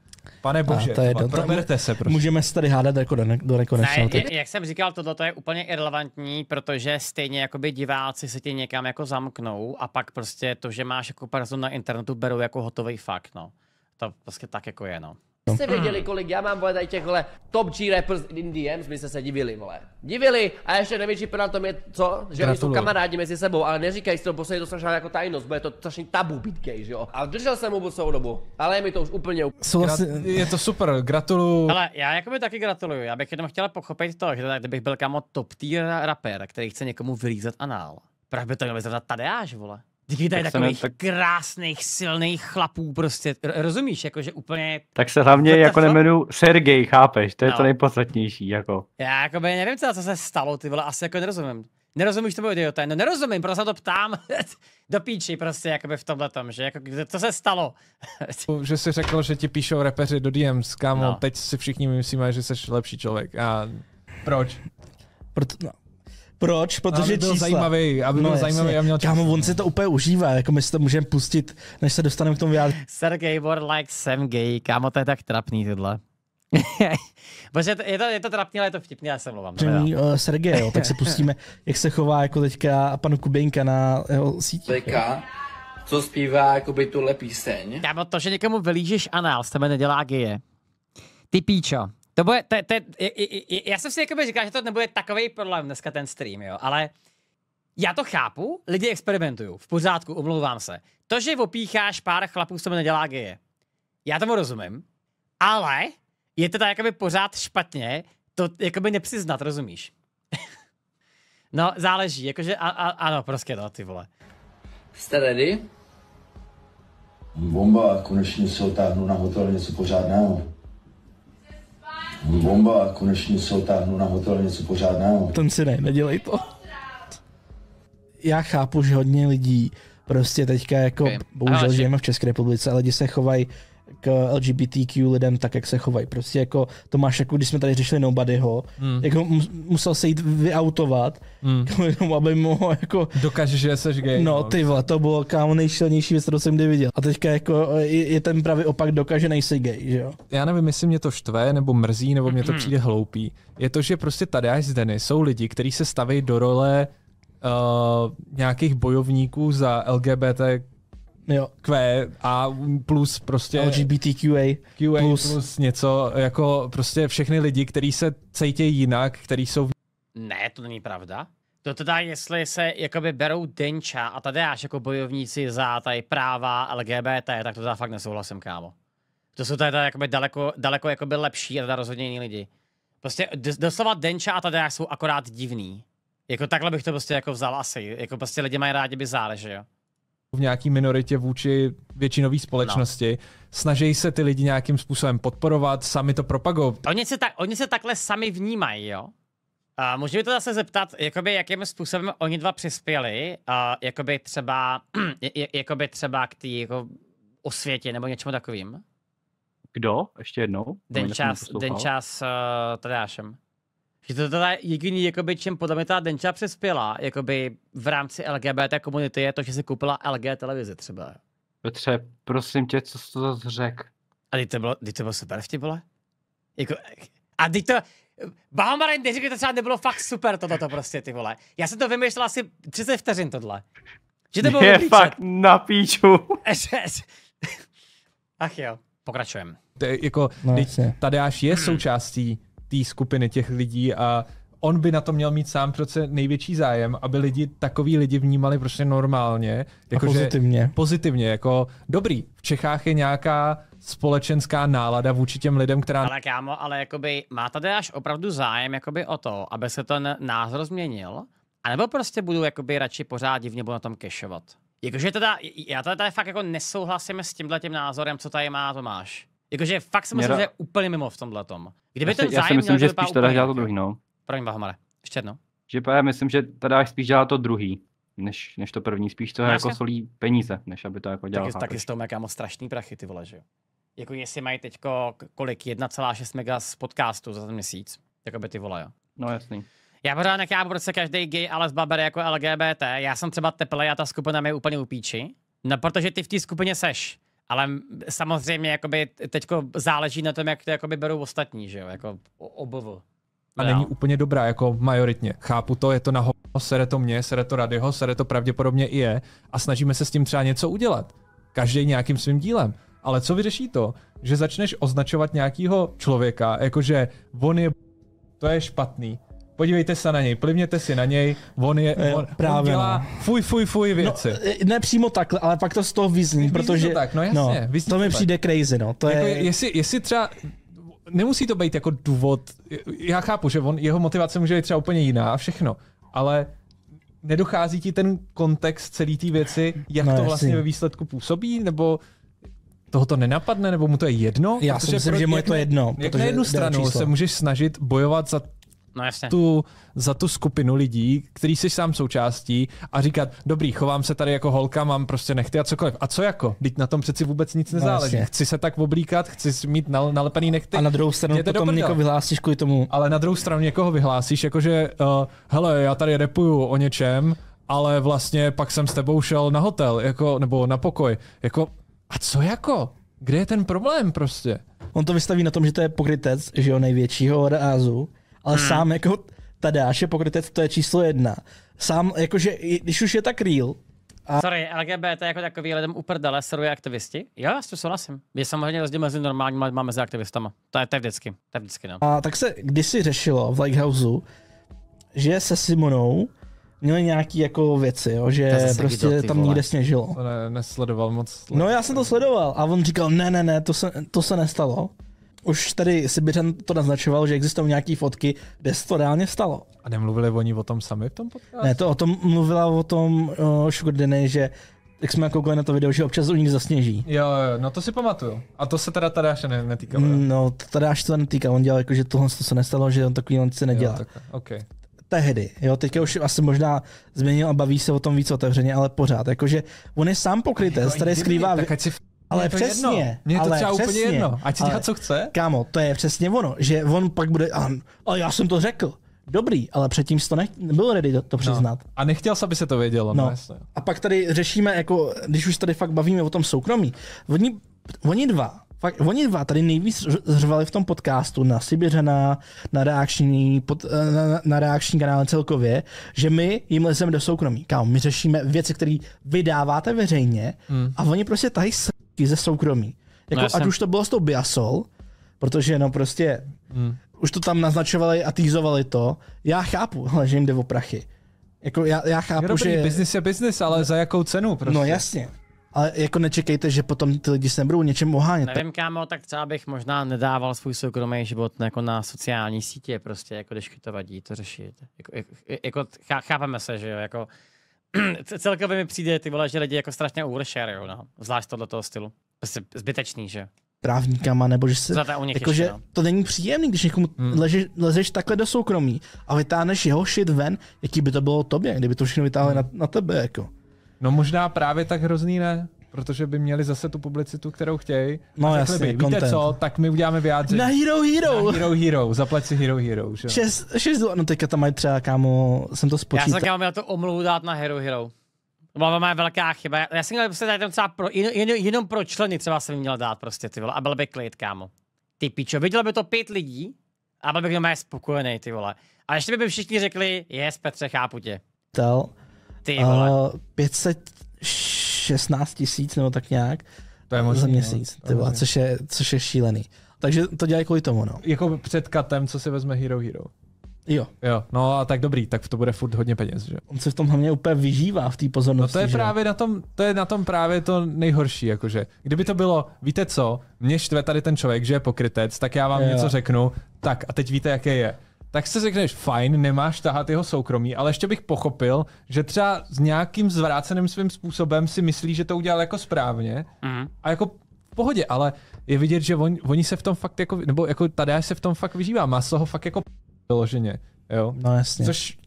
Pane bože, to je do... proberte se prosím. Můžeme se tady hádat jako do, ne- do Ne, jak jsem říkal, to je úplně irrelevantní, protože stejně jakoby diváci se ti někam jako zamknou a pak prostě to, že máš jako personu na internetu, berou jako hotový fakt, no. To prostě tak jako je, no. No. Jste věděli, kolik já mám, vole, tady těch, vole, top G rappers in DMs, my jste se divili, vole. Divili, a ještě největší na tom je, co? Že oni jsou kamarádi mezi sebou, ale neříkají si to, protože je to strašná jako tajnost, bude to strašný tabu být gay, že jo? A držel jsem mu po celou dobu, ale je mi to už úplně... úplně. je to super, gratuluju. Ale já jako by taky gratuluju, já bych jenom chtěl pochopit to, že kdybych byl kamo top tier rapper, který chce někomu vylízet anál. Právě to měl zrovna Tadeáš, vole. Díky tady tak takových tak... krásných, silných chlapů prostě, rozumíš, jako že úplně... Tak se hlavně Vrta jako nemenu Sergej, chápeš, to je no. to nejpodstatnější, jako. Já jako by nevím, co, co se stalo, ty vole, asi jako nerozumím. Nerozumíš tomu idiota, no nerozumím, proto se to ptám do píči prostě jakoby v tomhle tom, že jako, co se stalo? že jsi řekl, že ti píšou repeři do DMs, kámo, no. teď si všichni myslíme, že jsi lepší člověk a proč? Proto, no, proč? Protože aby byl čísla. zajímavý, aby no, byl zajímavý a měl čísla. Kámo, on si to úplně užívá, jako my si to můžeme pustit, než se dostaneme k tomu vyjádření. Sergej like jsem gay, kámo, to je tak trapný tohle. Bože, je to, je to trapný, ale je to vtipný, já se mluvám. No, Přemý, uh, eh, Sergej, jo, tak se pustíme, jak se chová jako teďka pan Kubinka na jeho síti. Teďka, co zpívá jakoby tuhle píseň. Kámo, to, že někomu vylížeš anál, s tebe nedělá geje. Ty píčo, to bude, to, to, já jsem si jakoby říkal, že to nebude takový problém dneska ten stream, jo, ale já to chápu, lidi experimentují, v pořádku, omlouvám se. To, že opícháš pár chlapů, co mi nedělá geje, já tomu rozumím, ale je to tak jakoby pořád špatně, to jakoby nepřiznat, rozumíš? no, záleží, jakože, a, a, ano, prostě to, no, ty vole. Jste ready? Bomba, konečně se otáhnu na hotel něco pořádného bomba, konečně se otáhnu na hotel něco pořádného. No. Ten si ne, nedělej to. Já chápu, že hodně lidí prostě teďka jako, okay. bohužel žijeme v České republice, ale lidi se chovají k LGBTQ lidem tak, jak se chovají. Prostě jako to máš, jako když jsme tady řešili Nobodyho, hmm. jako musel se jít vyautovat, hmm. Jako aby mohl jako... Dokážeš, že jsi gay. No, no. ty vole, to bylo kámo nejšilnější věc, kterou jsem kdy viděl. A teďka jako je, je ten pravý opak, dokáže nejsi gay, že jo? Já nevím, jestli mě to štve, nebo mrzí, nebo mě to přijde hloupý. Je to, že prostě tady až z Deny jsou lidi, kteří se staví do role uh, nějakých bojovníků za LGBT Jo, Q a plus prostě... LGBTQA. QA plus. plus něco, jako prostě všechny lidi, kteří se cítí jinak, kteří jsou... V... Ne, to není pravda. To teda, jestli se jakoby berou Denča a tady až jako bojovníci za tady práva LGBT, tak to teda fakt nesouhlasím, kámo. To jsou tady jakoby daleko, daleko jakoby lepší a teda rozhodně jiní lidi. Prostě doslova Denča a tady jsou akorát divný. Jako takhle bych to prostě jako vzal asi. Jako prostě lidi mají rádi bizáre, že jo? v nějaký minoritě vůči většinové společnosti. No. Snaží se ty lidi nějakým způsobem podporovat, sami to propagovat. Oni se, tak, oni se takhle sami vnímají, jo? A můžeme to zase zeptat, jakoby, jakým způsobem oni dva přispěli, a jakoby třeba, jakoby třeba k té jako osvětě nebo něčemu takovým? Kdo? Ještě jednou. Den čas, den čas uh, eh, Tadášem. Že to teda jediný, jakoby, čím podle mě ta Denča přespěla, jakoby v rámci LGBT komunity, je to, že si koupila LG televizi třeba. Petře, prosím tě, co jsi to zase řekl? A teď to bylo, teď to bylo super vtipole? Jako, a teď to, Bahamarin, ty že to třeba nebylo fakt super tohle to prostě, ty vole. Já jsem to vymýšlel asi 30 vteřin tohle. Že to bylo Je fakt na píču. Ach jo, pokračujeme. jako, no, tady až je součástí té skupiny těch lidí a on by na to měl mít sám přece největší zájem, aby lidi, takový lidi vnímali prostě normálně. Jako a pozitivně. Že, pozitivně, jako dobrý, v Čechách je nějaká společenská nálada vůči těm lidem, která... Ale kámo, ale jakoby má tady až opravdu zájem jakoby o to, aby se ten názor změnil? A nebo prostě budu jakoby radši pořád divně budu na tom kešovat? Jakože teda, já tady, tady fakt jako nesouhlasím s tímhle tím názorem, co tady má Tomáš. Jakože fakt jsem že Myslím, úplně mimo v tomhle tom. Kdyby já si, ten zájem já si myslím, měl, že spíš teda dělá to druhý, no. První Bahamare. ještě jedno. Že já myslím, že teda spíš dělá to druhý, než, než to první. Spíš to no, jako solí peníze, než aby to jako dělal. Taky, taky s tom, jak já moc strašný prachy, ty vole, že jo. Jako jestli mají teď kolik, 1,6 mega z podcastu za ten měsíc, jako by ty vole, jo. No jasný. Já pořád nechápu, proč se každý gay ale babere jako LGBT. Já jsem třeba teplý, a ta skupina mi je úplně upíči. No protože ty v té skupině seš. Ale samozřejmě jakoby teďko záleží na tom, jak to jakoby berou ostatní, že jo, jako obovo. A není úplně dobrá, jako majoritně. Chápu to, je to na hovno, sere to mě, sere to radyho, sere to pravděpodobně i je a snažíme se s tím třeba něco udělat. Každý nějakým svým dílem. Ale co vyřeší to, že začneš označovat nějakýho člověka, jakože on je to je špatný, Podívejte se na něj, plivněte si na něj, on je, on, Právě on dělá no. fuj, fuj, fuj no, věci. No, ne přímo tak, ale pak to z toho vyzní, vyzní protože... To tak, no, no jasně, no, to, to mi tak. přijde crazy, no. To jako je... jestli, jestli třeba nemusí to být jako důvod, já chápu, že on, jeho motivace může být třeba úplně jiná a všechno, ale nedochází ti ten kontext celé té věci, jak no, to vlastně ve výsledku působí, nebo toho to nenapadne, nebo mu to je jedno? Já si myslím, pro, že mu je jako to jedno. Jak protože na jednu stranu se můžeš snažit bojovat za no jasně. tu, za tu skupinu lidí, který jsi sám součástí a říkat, dobrý, chovám se tady jako holka, mám prostě nechty a cokoliv. A co jako? Teď na tom přeci vůbec nic no nezáleží. No, chci se tak oblíkat, chci mít nal, nalepený nechty. A na druhou stranu Jděte potom někoho vyhlásíš kvůli tomu. Ale na druhou stranu někoho vyhlásíš, jakože, uh, hele, já tady repuju o něčem, ale vlastně pak jsem s tebou šel na hotel, jako, nebo na pokoj. Jako, a co jako? Kde je ten problém prostě? On to vystaví na tom, že to je pokrytec, že jo, největšího rázu ale hmm. sám jako Tadáš je pokrytec, to je číslo jedna. Sám, jakože, když už je tak real, a... Sorry, LGBT jako takový lidem uprdele seruje aktivisti? Jo, já s tím souhlasím. Je samozřejmě rozdíl mezi normálními a mezi aktivistama. To je, to je vždycky. To je vždycky, no. A tak se kdysi řešilo v Lighthouse, že se Simonou měli nějaký jako věci, jo, že prostě viděl, tam vole. sněžilo. To ne, nesledoval moc. No já jsem to sledoval a on říkal, ne, ne, ne, to se, to se nestalo už tady Sibiřan to naznačoval, že existují nějaké fotky, kde se to reálně stalo. A nemluvili oni o tom sami v tom podcastu? Ne, to o tom mluvila o tom uh, Sugar že jak jsme koukali na to video, že občas u nich zasněží. Jo, jo, no to si pamatuju. A to se teda Tadáše ne, netýkalo. No, to Tadáš to netýká, on dělal jako, že tohle se nestalo, že on takový on se nedělá. Jo, tak, okay. Tehdy, jo, teďka už asi možná změnil a baví se o tom víc otevřeně, ale pořád, jakože on je sám pokrytec, jako tady skrývá... Tak ať si v ale je to přesně. Jedno. Mě je to ale třeba přesně, úplně jedno. Ať si dělá, co chce. Kámo, to je přesně ono, že on pak bude, a, a já jsem to řekl. Dobrý, ale předtím jsi to nech, nebyl ready to, to no. přiznat. No. A nechtěl jsi, aby se to vědělo. No. no. a pak tady řešíme, jako, když už tady fakt bavíme o tom soukromí, oni, oni dva, fakt, oni dva tady nejvíc řvali v tom podcastu na Sibiřana, na reakční, pod, eh, na, na reakční kanále celkově, že my jim lezeme do soukromí. Kámo, my řešíme věci, které vydáváte veřejně mm. a oni prostě tady se výrobky ze soukromí. No jako, no jsem... už to bylo s tou Biasol, protože no prostě hmm. už to tam naznačovali a týzovali to. Já chápu, ale že jim jde o prachy. Jako já, já chápu, je dobrý, že... business je business, ale no, za jakou cenu prostě. No jasně. Ale jako nečekejte, že potom ty lidi se nebudou něčem ohánět. Nevím, kámo, tak třeba bych možná nedával svůj soukromý život jako na sociální sítě, prostě, jako když to vadí, to řešit. Jako, jako, jako, jako- chápeme se, že jo, jako celkově mi přijde ty vole, že lidi jako strašně overshare, jo, no. Zvlášť tohle toho stylu. Prostě zbytečný, že? právníkama, nebo že se, jako, že no. to není příjemný, když někomu hmm. leže, lezeš takhle do soukromí a vytáhneš jeho shit ven, jaký by to bylo tobě, kdyby to všechno vytáhli hmm. na, na tebe, jako. No možná právě tak hrozný ne protože by měli zase tu publicitu, kterou chtějí. No jasně, by, Víte content. co, tak my uděláme vyjádření. Na Hero Hero! Na Hero Hero, zaplať si Hero Hero, že? Šest, šest, no teďka tam mají třeba, kámo, jsem to spočítal. Já jsem kámo měl to omluvu dát na Hero Hero. Byla má velká chyba. Já jsem měl prostě tady třeba pro, jen, jen, jenom pro členy třeba jsem měl dát prostě, ty vole, a byl by klid, kámo. Ty pičo, viděl by to pět lidí a byl bych jenom spokojený, ty vole. A ještě by, všichni řekli, je yes, Petře, chápu tě. Tal. Ty vole. Uh, 500, 16 tisíc nebo tak nějak to je možný, za no. měsíc, no, tyba, což, je, což je šílený. Takže to dělají kvůli tomu, no. Jako před katem, co si vezme Hero Hero. Jo. Jo, no a tak dobrý, tak to bude furt hodně peněz, že? On se v tom hlavně úplně vyžívá v té pozornosti. No to je že? právě na tom, to je na tom právě to nejhorší, jakože. Kdyby to bylo, víte co, mě štve tady ten člověk, že je pokrytec, tak já vám jo. něco řeknu, tak a teď víte, jaké je tak si řekneš, fajn, nemáš tahat jeho soukromí, ale ještě bych pochopil, že třeba s nějakým zvráceným svým způsobem si myslí, že to udělal jako správně mm. a jako v pohodě, ale je vidět, že on, oni se v tom fakt jako, nebo jako tady se v tom fakt vyžívá, má se ho fakt jako vyloženě, jo. No jasně. Což,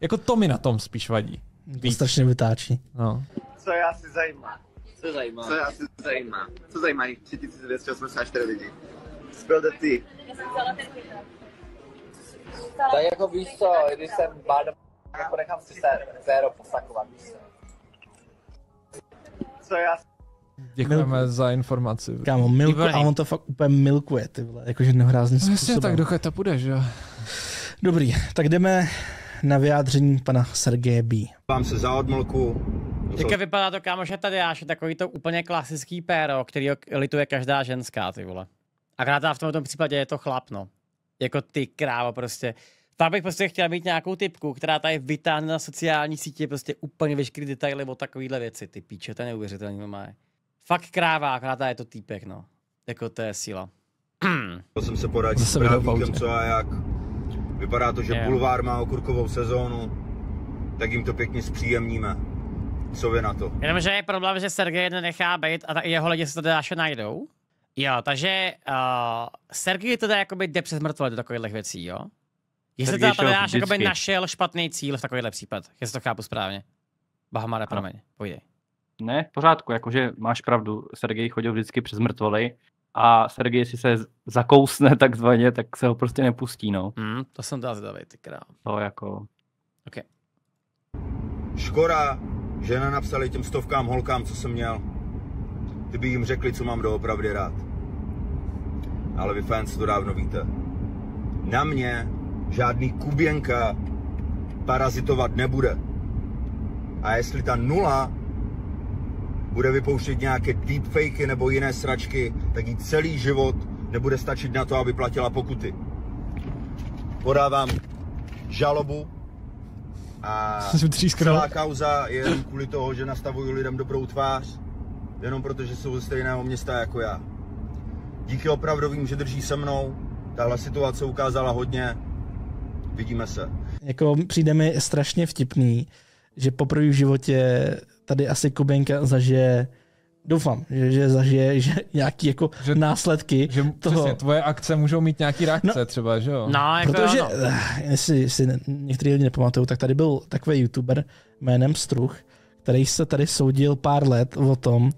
jako to mi na tom spíš vadí. Víc. To strašně vytáčí. No. Co já si zajímá? Co zajímá? Co já si zajímá? Co zajímá? 3284 lidi? Zbyl ty. Já jsem tak jako víš co, když jsem bádem, jako nechám si se zero posakovat, víš co. já Děkujeme za informaci. Kámo, milku, a on to fakt úplně milkuje, ty vole, jakože nehorázným způsobem. No jasně, tak dokud to půjde, že jo. Dobrý, tak jdeme na vyjádření pana Sergeje B. Vám se za odmlku. Teďka vypadá to, kámo, že tady je takový to úplně klasický péro, který lituje každá ženská, ty vole. Akorát v tomto případě je to chlap, no. Jako ty krávo prostě. Tam bych prostě chtěl mít nějakou typku, která tady vytáhne na sociální sítě prostě úplně veškerý detaily o takovýhle věci. Ty píče, to je neuvěřitelný má. Fakt kráva, akorát je to týpek, no. Jako to je síla. jsem se poradil s právníkem, co a jak. Vypadá to, že yeah. Bulvár má okurkovou sezónu, tak jim to pěkně zpříjemníme. Co vy na to? Jenomže je problém, že Sergej nenechá být a jeho lidi se to dáše najdou. Jo, takže uh, Sergej teda jakoby jde přes mrtvole do takových věcí, jo? Jestli teda tady náš jakoby našel špatný cíl v takovýchhle případ. jestli to chápu správně. Bahamara, promiň, pojď. Ne, v pořádku, jakože máš pravdu, Sergej chodil vždycky přes mrtvoly a Sergej, jestli se zakousne takzvaně, tak se ho prostě nepustí, no. Hmm, to jsem dal zvědavý, ty král. To jako... Ok. Škoda, že nenapsali těm stovkám holkám, co jsem měl. Ty by jim řekli, co mám doopravdy rád ale vy fans to dávno víte. Na mě žádný Kuběnka parazitovat nebude. A jestli ta nula bude vypouštět nějaké deepfakey nebo jiné sračky, tak jí celý život nebude stačit na to, aby platila pokuty. Podávám žalobu a celá kauza je kvůli toho, že nastavuju lidem dobrou tvář, jenom protože jsou ze stejného města jako já. Díky opravdovým, že drží se mnou. Tahle situace ukázala hodně. Vidíme se. Jako přijde mi strašně vtipný, že poprvé v životě tady asi Kubenka zažije doufám, že, že zažije že nějaký jako že, následky že, toho. Přesně, tvoje akce můžou mít nějaký reakce no, třeba, že jo? No, jako Protože, no. jestli si některý lidi nepamatují, tak tady byl takový youtuber jménem Struch, který se tady soudil pár let o tom, uh,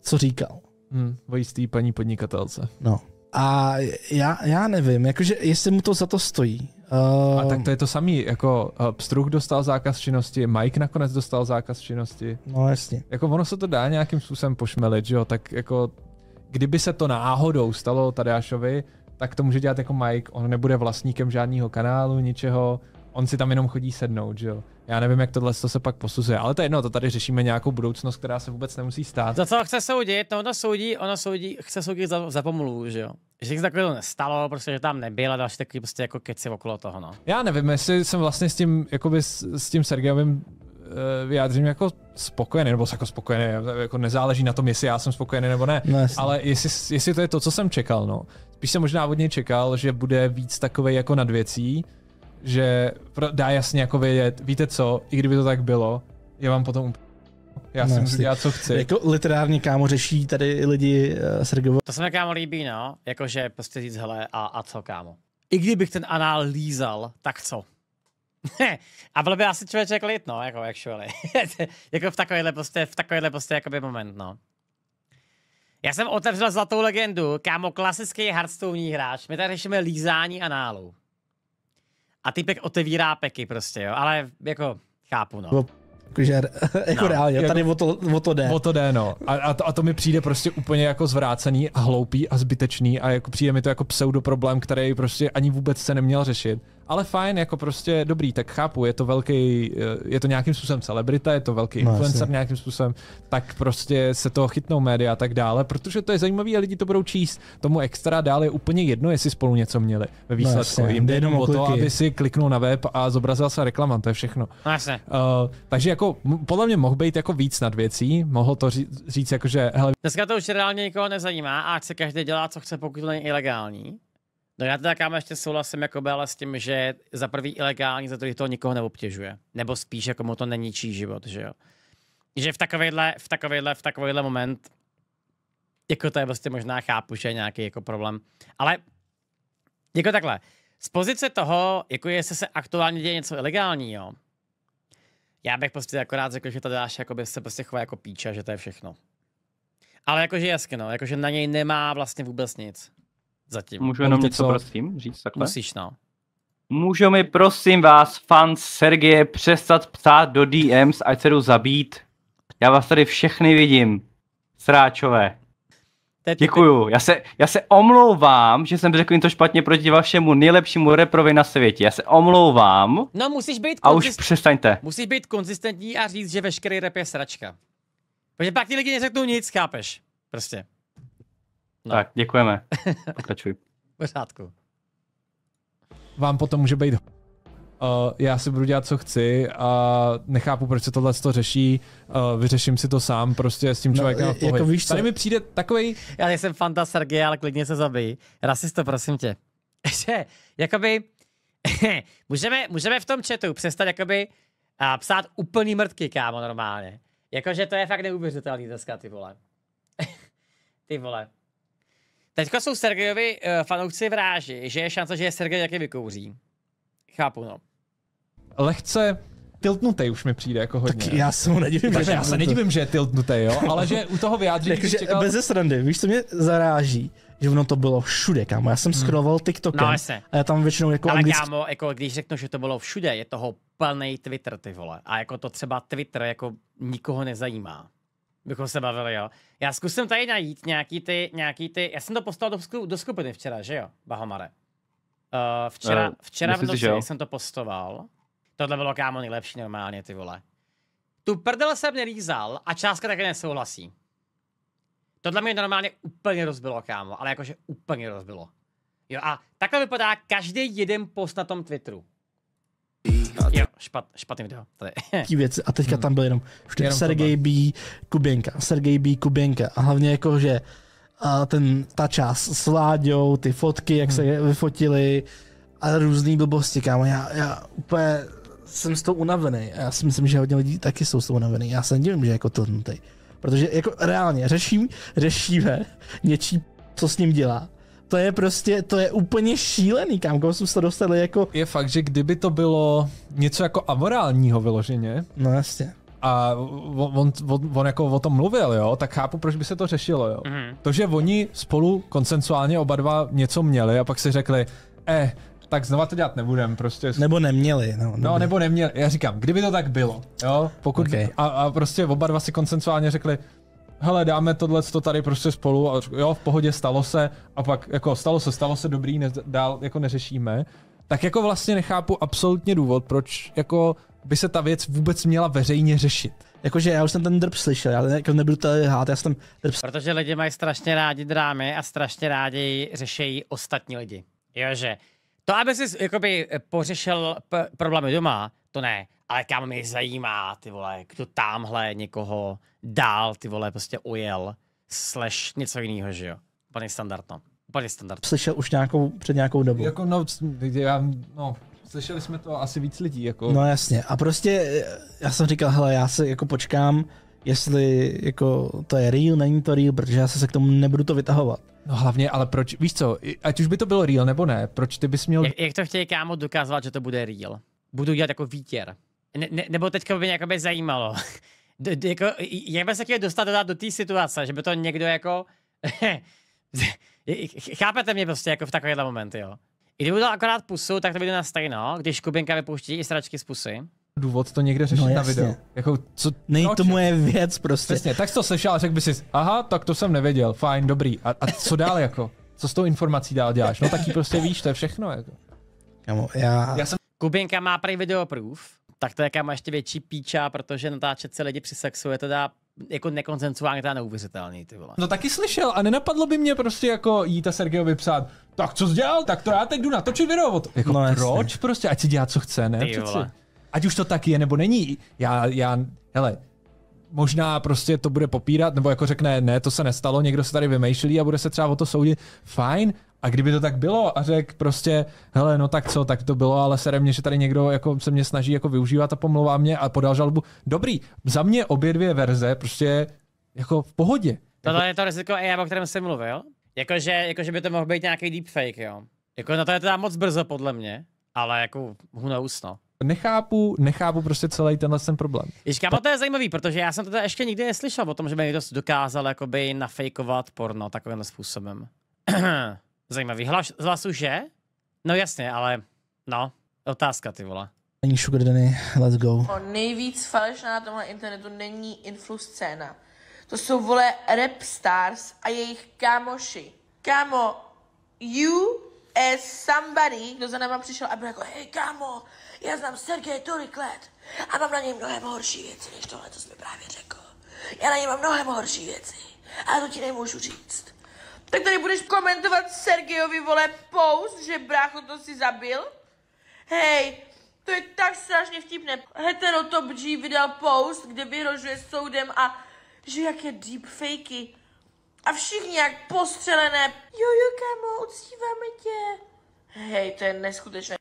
co říkal. Hmm, o jistý paní podnikatelce. No. A já, já nevím, jakože jestli mu to za to stojí. Uh... A tak um, to je to samý, jako eh, Pstruh dostal zákaz činnosti, Mike nakonec dostal zákaz činnosti. No jasně. Jako ono se to dá nějakým způsobem pošmelit, že jo, tak jako kdyby se to náhodou stalo Tadeášovi, tak to může dělat jako Mike, on nebude vlastníkem žádného kanálu, ničeho, on si tam jenom chodí sednout, že jo. Já nevím, jak tohle se pak posuzuje, ale to je jedno, to tady řešíme nějakou budoucnost, která se vůbec nemusí stát. Za co chce soudit? No ona soudí, ona soudí, chce soudit za, za pomluvu, že jo? Že se takové to nestalo, prostě, že tam nebyla další takový prostě jako keci okolo toho, no. Já nevím, jestli jsem vlastně s tím, jakoby s, s tím Sergejovým eh, vyjádřím jako spokojený, nebo jako spokojený, jako nezáleží na tom, jestli já jsem spokojený nebo ne, no, ale jestli, jestli to je to, co jsem čekal, no. Spíš jsem možná od něj čekal, že bude víc takovej jako nad věcí, že dá jasně jako vědět, víte co, i kdyby to tak bylo, je vám potom já no, si no, můžu dělat, co chci. Jako literární kámo řeší tady lidi uh, eh, Sergevo. To se mi kámo líbí, no. Jakože prostě říct, hele, a, a co kámo. I kdybych ten anál lízal, tak co? a bylo by asi člověk jako lid, no, jako actually. jako v takovéhle prostě, v takovéhle prostě jakoby moment, no. Já jsem otevřel zlatou legendu, kámo, klasický hardstoneý hráč. My tady řešíme lízání análu a typek otevírá peky prostě, jo, ale jako chápu, no. Takže no, jako no, reálně, jako, tady o to, o to jde. O to jde, no. A, a, to, a to mi přijde prostě úplně jako zvrácený a hloupý a zbytečný a jako přijde mi to jako pseudo problém, který prostě ani vůbec se neměl řešit. Ale fajn, jako prostě dobrý, tak chápu, je to velký, eh, je to nějakým způsobem celebrita, je to velký no, influencer jasně. nějakým způsobem, tak prostě se toho chytnou média a tak dále, protože to je zajímavé a lidi to budou číst. Tomu extra dál je úplně jedno, jestli spolu něco měli ve no, výsledku. No, Jim jde jenom o to, aby si kliknul na web a zobrazil se reklama, to je všechno. No, Uh, takže jako podle mě mohl být jako víc nad věcí, mohl to říct, říct jako, že hele. Dneska to už reálně nikoho nezajímá a ať se každý dělá, co chce, pokud to není ilegální. No já teda kámo ještě souhlasím by, ale s tím, že za prvý ilegální, za druhý to nikoho neobtěžuje. Nebo spíš jako mu to neníčí život, že jo. Že v takovýhle, v takovýhle, v takovýhle moment jako to je vlastně možná chápu, že je nějaký jako problém. Ale jako takhle, z pozice toho, jako jestli se aktuálně děje něco ilegálního, já bych prostě akorát řekl, že to dáš, jako by se prostě chová jako píča, že to je všechno. Ale jakože jasně, no, jakože na něj nemá vlastně vůbec nic. Zatím. Můžu jenom něco, prosím, říct takhle? Musíš, no. Můžu mi, prosím vás, fan Sergeje, přestat ptát do DMs, ať se jdu zabít? Já vás tady všechny vidím. Sráčové. Teď, Děkuju. Já se, já se omlouvám, že jsem řekl něco špatně proti vašemu nejlepšímu reprovi na světě. Já se omlouvám. No musíš být A už přestaňte. Musíš být konzistentní a říct, že veškerý rep je sračka. Protože pak ti lidi neřeknou nic, chápeš? Prostě. No. Tak, děkujeme. Pokračuj. Pořádku. Vám potom může být... Uh, já si budu dělat, co chci a nechápu, proč se tohle to řeší. Uh, vyřeším si to sám, prostě s tím no, člověkem no, jako víš, co? Tady mi přijde takový. Já nejsem fanta Sergeje, ale klidně se zabij. Rasisto, prosím tě. Že, jakoby... můžeme, můžeme v tom chatu přestat jakoby a eh, psát úplný mrtky, kámo, normálně. Jakože to je fakt neuvěřitelný dneska, ty vole. ty vole. Teďka jsou Sergejovi uh, fanoušci v ráži, že je šance, že je Sergej taky vykouří. Chápu, no. Lehce tiltnutý už mi přijde jako hodně. Tak já se mu nedivím. že, já se nedivím, že je tiltnutý, jo, ale že u toho vyjádření... Takže čekal... bez srandy, víš, co mě zaráží? že ono to bylo všude, kámo. Já jsem hmm. TikTok. no, a já tam většinou jako Ale anglický... kámo, jako když řeknu, že to bylo všude, je toho plný Twitter, ty vole. A jako to třeba Twitter jako nikoho nezajímá bychom se bavili, jo. Já zkusím tady najít nějaký ty, nějaký ty, já jsem to poslal do, do skupiny včera, že jo, Bahomare. Uh, včera, no, včera v noci jsem to postoval. Tohle bylo kámo nejlepší normálně, ty vole. Tu prdel jsem nerýzal a částka také nesouhlasí. Tohle mě normálně úplně rozbilo, kámo, ale jakože úplně rozbilo. Jo a takhle vypadá každý jeden post na tom Twitteru. Jo, špat, špatný video. Tady. věci. A teďka tam byl jenom, jenom Sergej B. Kuběnka, Sergej B. Kuběnka. A hlavně jako, že a ten, ta část s Láďou, ty fotky, jak hmm. se vyfotili a různý blbosti, kámo. Já, já úplně jsem s toho unavený. já si myslím, že hodně lidí taky jsou s toho unavený. Já se nedivím, že jako to Protože jako reálně řeším, řešíme něčí, co s ním dělá to je prostě, to je úplně šílený, kam kam jsme se dostali jako... Je fakt, že kdyby to bylo něco jako amorálního vyloženě. No jasně a on, on, on, on jako o tom mluvil, jo, tak chápu, proč by se to řešilo, jo. Mm. To, že oni spolu konsensuálně oba dva něco měli a pak si řekli, eh, tak znova to dělat nebudem, prostě. Nebo neměli, no. no nebyli. No, nebo neměli, já říkám, kdyby to tak bylo, jo, pokud, okay. a, a prostě oba dva si konsensuálně řekli, hele, dáme tohle to tady prostě spolu a jo, v pohodě stalo se a pak jako stalo se, stalo se dobrý, ne, dál jako neřešíme, tak jako vlastně nechápu absolutně důvod, proč jako by se ta věc vůbec měla veřejně řešit. Jakože já už jsem ten drp slyšel, já ne, jako nebudu to hát, já jsem drp Protože lidi mají strašně rádi drámy a strašně rádi řešejí ostatní lidi. Jože, to, aby jsi jakoby eh, pořešil p- problémy doma, to ne ale kámo, mě zajímá, ty vole, kdo tamhle někoho dál, ty vole, prostě ujel, slash něco jiného, že jo. Úplně standardno. Úplně standard. Slyšel už nějakou, před nějakou dobu. Jako no, já, no, slyšeli jsme to asi víc lidí, jako. No jasně, a prostě já jsem říkal, hele, já se jako počkám, jestli jako to je real, není to real, protože já se k tomu nebudu to vytahovat. No hlavně, ale proč, víš co, ať už by to bylo real nebo ne, proč ty bys měl... Jak, jak to chtějí kámo dokázat, že to bude real? Budu dělat jako vítěr ne, ne, nebo teďka by mě by zajímalo, do, do, jako, jak by se chtěl dostat do, do té situace, že by to někdo jako, chápete mě prostě jako v takovýhle moment, jo. I kdyby to akorát pusu, tak to bude na stejno, když Kubinka vypouští i sračky z pusy důvod to někde řešit no, na videu. Jako, co, Nej, no, to moje věc prostě. Přesně, tak jsi to slyšel a řekl by si, aha, tak to jsem nevěděl, fajn, dobrý. A, a co dál jako? Co s tou informací dál děláš? No taky prostě víš, to je všechno jako. Kamo, já... já jsem... Kubinka má prý video proof tak to je má ještě větší píča, protože natáčet se lidi při sexu je teda jako nekonsensuálně teda neuvěřitelný, ty vole. No taky slyšel a nenapadlo by mě prostě jako jít a Sergejovi psát, tak co jsi dělal, tak to já teď jdu natočit video o to. Jako no, proč jasný. prostě, ať si dělá co chce, ne? Ty vole. Ať už to tak je nebo není, já, já, hele, možná prostě to bude popírat, nebo jako řekne, ne, to se nestalo, někdo se tady vymýšlí a bude se třeba o to soudit, fajn, a kdyby to tak bylo a řekl prostě, hele, no tak co, tak to bylo, ale sere mě, že tady někdo jako se mě snaží jako využívat a pomlouvá mě a podal žalbu. Dobrý, za mě obě dvě verze prostě jako v pohodě. Tohle jako... je to riziko AI, o kterém jsem mluvil. Jakože, jakože by to mohl být nějaký deepfake, jo. Jako na to je teda moc brzo podle mě, ale jako hůna knows, no. nechápu, nechápu prostě celý tenhle ten problém. Jež kámo, to je zajímavý, protože já jsem to teda ještě nikdy neslyšel o tom, že by někdo dokázal jakoby nafejkovat porno takovým způsobem. zajímavý. Hlas, hlasu, že? No jasně, ale no, otázka ty vole. Není sugar danny, let's go. No, nejvíc falešná na tomhle internetu není influ scéna. To jsou vole rap stars a jejich kámoši. Kámo, you as somebody, kdo za náma přišel a byl jako, hej kámo, já znám Sergej tolik let a mám na něj mnohem horší věci, než tohle, co jsi mi právě řekl. Já na něj mám mnohem horší věci, ale to ti nemůžu říct. Tak tady budeš komentovat Sergejovi, vole, post, že brácho to si zabil? Hej, to je tak strašně vtipné. Top G vydal post, kde vyhrožuje soudem a že jak je deepfakey. A všichni jak postřelené. jo, kámo, uctíváme tě. Hej, to je neskutečné.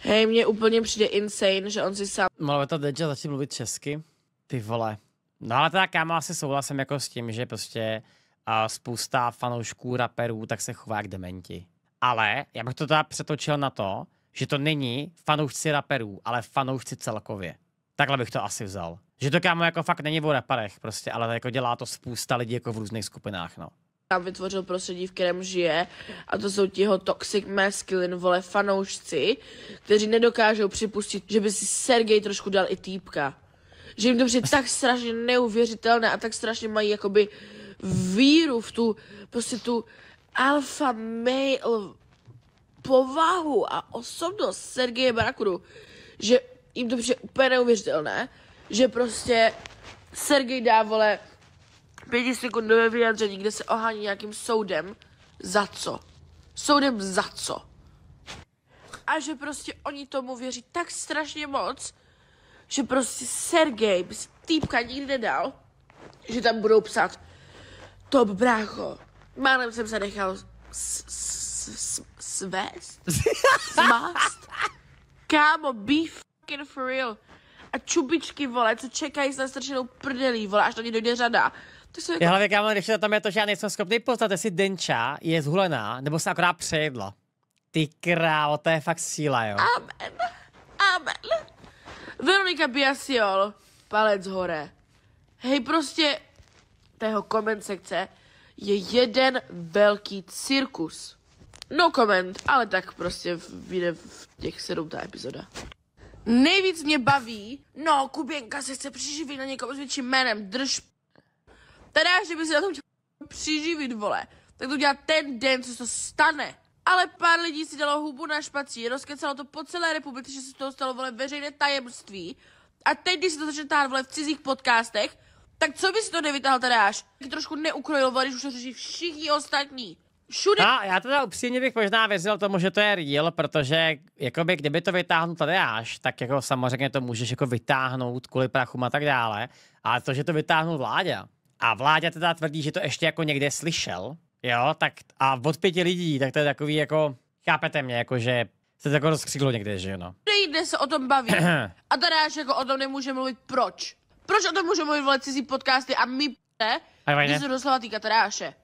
Hej, mě úplně přijde insane, že on si sám... Malé ta Deja začne mluvit česky. Ty vole. No ale teda kámo, asi souhlasím jako s tím, že prostě a spousta fanoušků raperů tak se chová jak dementi. Ale já bych to teda přetočil na to, že to není fanoušci raperů, ale fanoušci celkově. Takhle bych to asi vzal. Že to kámo jako fakt není o raperech prostě, ale jako dělá to spousta lidí jako v různých skupinách, no Tam vytvořil prostředí, v kterém žije a to jsou ti toxic masculine, vole, fanoušci, kteří nedokážou připustit, že by si Sergej trošku dal i týpka. Že jim to přijde tak strašně neuvěřitelné a tak strašně mají jakoby víru, v tu, prostě tu alfa male povahu a osobnost Sergeje Barakuru, že jim to přijde úplně neuvěřitelné, že prostě Sergej dá, vole, pětisekundové vyjádření, kde se ohání nějakým soudem, za co? Soudem za co? A že prostě oni tomu věří tak strašně moc, že prostě Sergej by týpka nikdy nedal, že tam budou psát Top brácho, málem jsem se nechal svést, smást. Kámo, be fucking for real. A čubičky, vole, co čekají s nastrčenou prdelí, vole, až na ní dojde řada. To jako... Já hlavně, kámo, když tam je to, že já nejsem schopný poznat, jestli Denča je zhulená, nebo se akorát přejedla. Ty krávo, to je fakt síla, jo. Amen. Amen. Veronika Biasiol, palec hore. Hej, prostě, tého comment sekce je jeden velký cirkus. No comment, ale tak prostě vyjde v těch sedm ta epizoda. Nejvíc mě baví, no Kuběnka se chce přiživit na někoho s větším jménem, drž. Teda, že by se na tom chtěl přiživit, vole, tak to dělá ten den, co se to stane. Ale pár lidí si dalo hubu na špací, rozkecalo to po celé republice, že se to stalo, vole, veřejné tajemství. A teď, když se to začne tát, vole, v cizích podcastech, tak co bys to nevytáhl teda až? Trošku neukrojil, když už to řeší všichni ostatní. Všude. No, já teda upřímně bych možná věřil tomu, že to je real, protože jakoby, kdyby to vytáhnul tady až, tak jako samozřejmě to můžeš jako vytáhnout kvůli prachům a tak dále. A to, že to vytáhnul vládě a vládě teda tvrdí, že to ještě jako někde slyšel, jo, tak a od pěti lidí, tak to je takový jako, chápete mě, jako že se to jako někde, že jo, no. Nejde se o tom baví. a tady až jako o tom nemůže mluvit proč. Proč o tom můžu mluvit v cizí podcasty a my ne? Když se doslova týka taráše.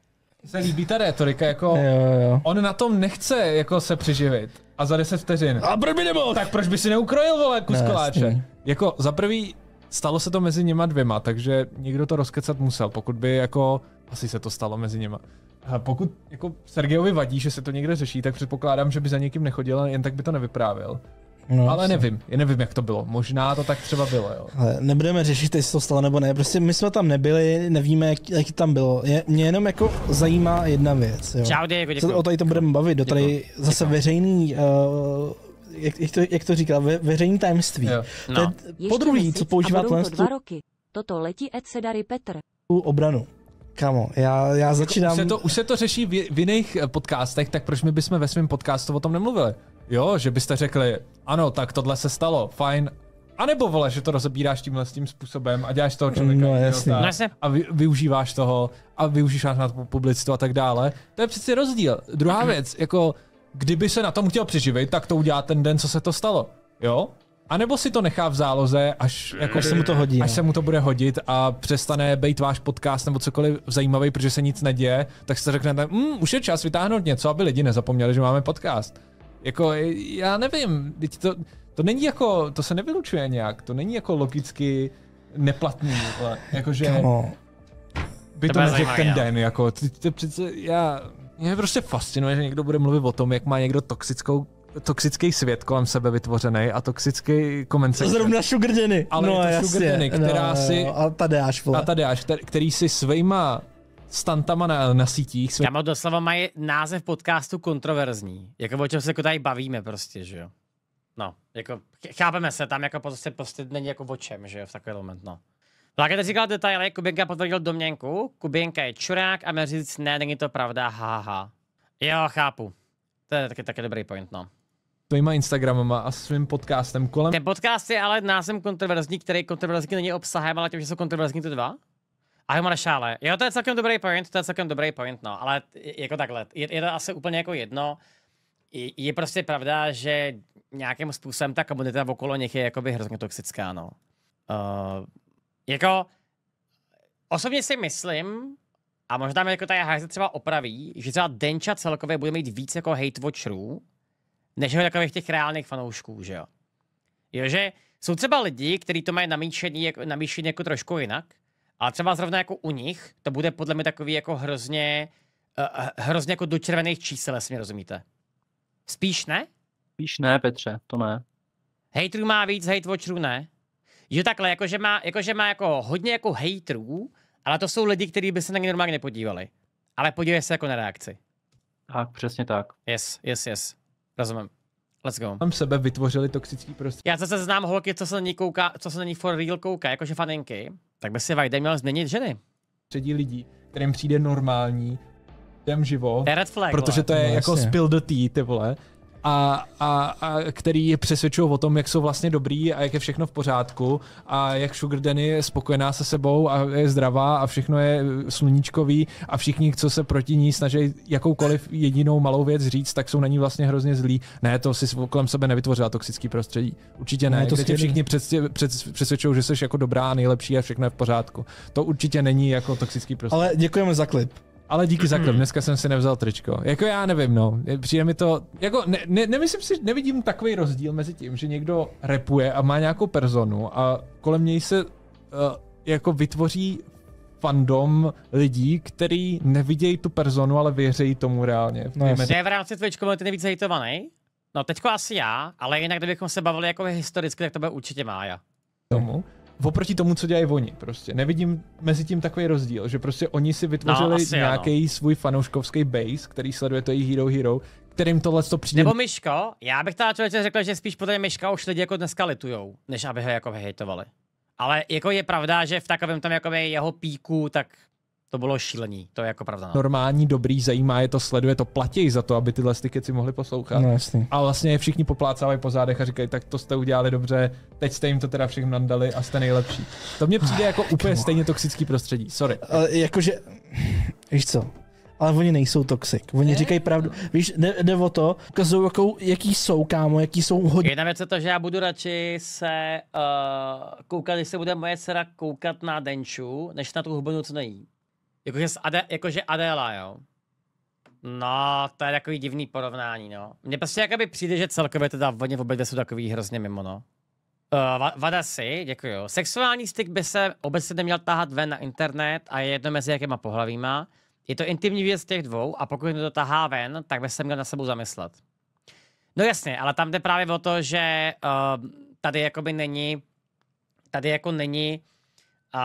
Se líbí ta retorika, jako jo, jo. on na tom nechce jako se přeživit a za 10 vteřin. A proč by nemohl? Tak proč by si neukrojil vole kus ne, no, koláče? Jasný. Jako za prvý stalo se to mezi něma dvěma, takže někdo to rozkecat musel, pokud by jako, asi se to stalo mezi něma. A pokud jako Sergejovi vadí, že se to někde řeší, tak předpokládám, že by za někým nechodil a jen tak by to nevyprávil. No, ale nevím, nevím, já nevím, jak to bylo. Možná to tak třeba bylo, jo. Ale nebudeme řešit, jestli to stalo nebo ne. Prostě my jsme tam nebyli, nevíme, jak, jak tam bylo. Je, mě jenom jako zajímá jedna věc. Jo. Čau, děkuji, děkuji. Co o tady to budeme bavit? Do tady děkuji. zase děkuji. veřejný uh, jak, jak, to, jak to říkal, ve, veřejný tajemství. Jo. je no. Po druhý, co používá to dva roky. Toto letí Edsedary Petr. U obranu. Kamo, já, já jako, začínám... Už se to, už se to řeší v, v jiných eh, podcastech, tak proč my bychom ve svém podcastu o tom nemluvili? Jo, že byste řekli, ano, tak tohle se stalo, fajn, a nebo vole, že to rozebíráš tímhle tím způsobem a děláš toho člověka no, jasně. a vy, využíváš toho a využíváš na publicitu a tak dále. To je přeci rozdíl. Druhá mhm. věc, jako kdyby se na tom chtěl přeživit, tak to udělá ten den, co se to stalo. Jo? A nebo si to nechá v záloze, až, jako, až se mu to hodí. Až no. se mu to bude hodit a přestane být váš podcast nebo cokoliv zajímavý, protože se nic neděje, tak se řeknete, mm, už je čas vytáhnout něco, aby lidi nezapomněli, že máme podcast. Jako, e, já nevím, teď to, to není jako, to se nevylučuje nějak, to není jako logicky neplatný, ale jakože... Kamo. By to neřekl ten den, jako, ty, ty přece, já, mě prostě fascinuje, že někdo bude mluvit o tom, jak má někdo toxickou toxický svět kolem sebe vytvořený a toxický komence. section. Zrovna sugar Ale no, je to jasně. která no, si... No, a až, vole. A Tadeáš, který si svýma stantama na, na sítích. Svý... Tam doslova mají název podcastu kontroverzní. Jako o čem se jako tady bavíme prostě, že jo. No, jako chápeme se tam, jako prostě, prostě není jako o čem, že jo, v takový moment, no. Vláka no teď říkal detaily, Kubinka potvrdil domněnku, Kubinka je čurák a říct, ne, není to pravda, haha. Jo, chápu. To je taky, taky dobrý point, no svýma Instagramem a svým podcastem kolem. Ten podcast je ale názem kontroverzní, který kontroverzní není obsahem, ale tím, že jsou kontroverzní to dva? A Maršále. Jo, to je celkem dobrý point, to je celkem dobrý point, no, ale jako takhle, je, je to asi úplně jako jedno. Je, je prostě pravda, že nějakým způsobem ta komunita okolo nich je jakoby hrozně toxická, no. Uh, jako, osobně si myslím, a možná mi jako tady Hajze třeba opraví, že třeba Denča celkově bude mít víc jako hate watcherů, než jako takových těch reálných fanoušků, že jo. Jo, že jsou třeba lidi, kteří to mají namíšený, namíšený jako trošku jinak, ale třeba zrovna jako u nich, to bude podle mě takový jako hrozně, uh, hrozně jako do červených čísel, jestli mě rozumíte. Spíš ne? Spíš ne, Petře, to ne. Hejtrů má víc, hejtvočrů ne. Jo takhle, jakože má, jakože má jako hodně jako hejtrů, ale to jsou lidi, kteří by se na ně normálně nepodívali. Ale podívej se jako na reakci. Tak, přesně tak. Yes, yes, yes. Rozumím. Let's go. Tam sebe vytvořili toxický prostředí. Já zase znám holky, co se na ní kouká, co se na ní for real kouká, jakože faninky. Tak by si Vajde měl změnit ženy. Předí lidí, kterým přijde normální, jdem živo. red flag, protože to je no, jako spill the tea, ty vole a, a, a který je přesvědčují o tom, jak jsou vlastně dobrý a jak je všechno v pořádku a jak Sugar Danny je spokojená se sebou a je zdravá a všechno je sluníčkový a všichni, co se proti ní snaží jakoukoliv jedinou malou věc říct, tak jsou na ní vlastně hrozně zlí. Ne, to si kolem sebe nevytvořila toxický prostředí. Určitě ne. ne to tě všichni přesvědčují, že jsi jako dobrá, nejlepší a všechno je v pořádku. To určitě není jako toxický prostředí. Ale děkujeme za klip. Ale díky za klip, mm-hmm. dneska jsem si nevzal tričko. Jako já nevím, no. Přijde mi to, jako ne, ne, nemyslím si, nevidím takový rozdíl mezi tím, že někdo repuje a má nějakou personu a kolem něj se uh, jako vytvoří fandom lidí, který nevidějí tu personu, ale věří tomu reálně. No, jasně. Je v rámci Twitchku ty nejvíc hejtovaný? No teďko asi já, ale jinak kdybychom se bavili jako historicky, tak to bude určitě Mája. Tomu oproti tomu, co dělají oni prostě. Nevidím mezi tím takový rozdíl, že prostě oni si vytvořili no, nějaký svůj fanouškovský base, který sleduje to jejich Hero Hero, kterým tohle to přijde. Nebo Myško, já bych teda člověče řekl, že spíš potom Myška už lidi jako dneska litujou, než aby ho jako hejtovali. Ale jako je pravda, že v takovém tom jako jeho píku, tak to bylo šílení, to je jako pravda. No. Normální, dobrý, zajímá je to, sleduje to, platí za to, aby tyhle keci mohli poslouchat. No, jasný. A vlastně je všichni poplácávají po zádech a říkají, tak to jste udělali dobře, teď jste jim to teda všechno nandali a jste nejlepší. To mně přijde jako úplně stejně toxický prostředí, sorry. Uh, jakože, víš co, ale oni nejsou toxic. Oni říkají pravdu. Víš, jde, jde o to, ukazují, jakou, jaký jsou, kámo, jaký jsou hodně. Jedna věc je to, že já budu radši se uh, koukat, když se bude moje dcera koukat na Denču, než na tu hubenu, co nejí. Jakože, Ade, jakože Adela, jo. No, to je takový divný porovnání, no. Mně prostě jakoby přijde, že celkově teda vodně v obědě jsou takový hrozně mimo, no. Uh, vada si, děkuju. Sexuální styk by se obecně neměl táhat ven na internet a je jedno mezi jakýma pohlavíma. Je to intimní věc těch dvou a pokud to tahá ven, tak by se měl na sebou zamyslet. No jasně, ale tam jde právě o to, že uh, tady jakoby není, tady jako není uh,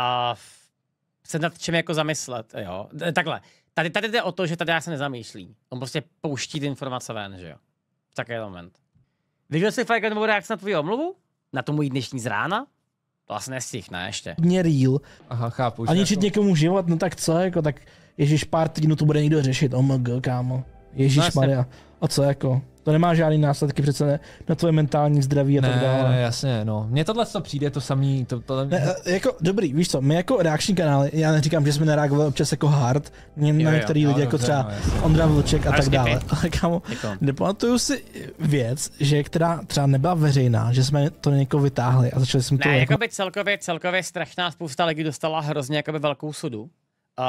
se nad čem jako zamyslet, jo. Takhle, tady, tady jde o to, že tady já se nezamýšlí. On prostě pouští ty informace ven, že jo. V takový moment. Viděl jsi Fajka nebo reakce na tvoji omluvu? Na tu můj dnešní z rána? To asi nestih, ne, ještě. Mě real. Aha, chápu. A ničit jako... někomu život, no tak co, jako tak, ježíš, pár týdnů to bude někdo řešit, omg, oh kámo. Ježíš no, Maria. Jasně. A co jako? To nemá žádný následky přece ne, na tvoje mentální zdraví a ne, tak dále. Ne, jasně, no. Mně tohle co přijde, to samý, to, to... Ne, e, jako, dobrý, víš co, my jako reakční kanály, já neříkám, že jsme nereagovali občas jako hard, jo, na některý jo, lidi, jo, jako dobře, třeba no, Ondra Vlček a tak dále. Ale kámo, jako- nepamatuju si věc, že která třeba nebyla veřejná, že jsme to někoho vytáhli a začali jsme ne, to... Ne, jako by celkově, celkově strašná spousta lidí dostala hrozně jakoby velkou sudu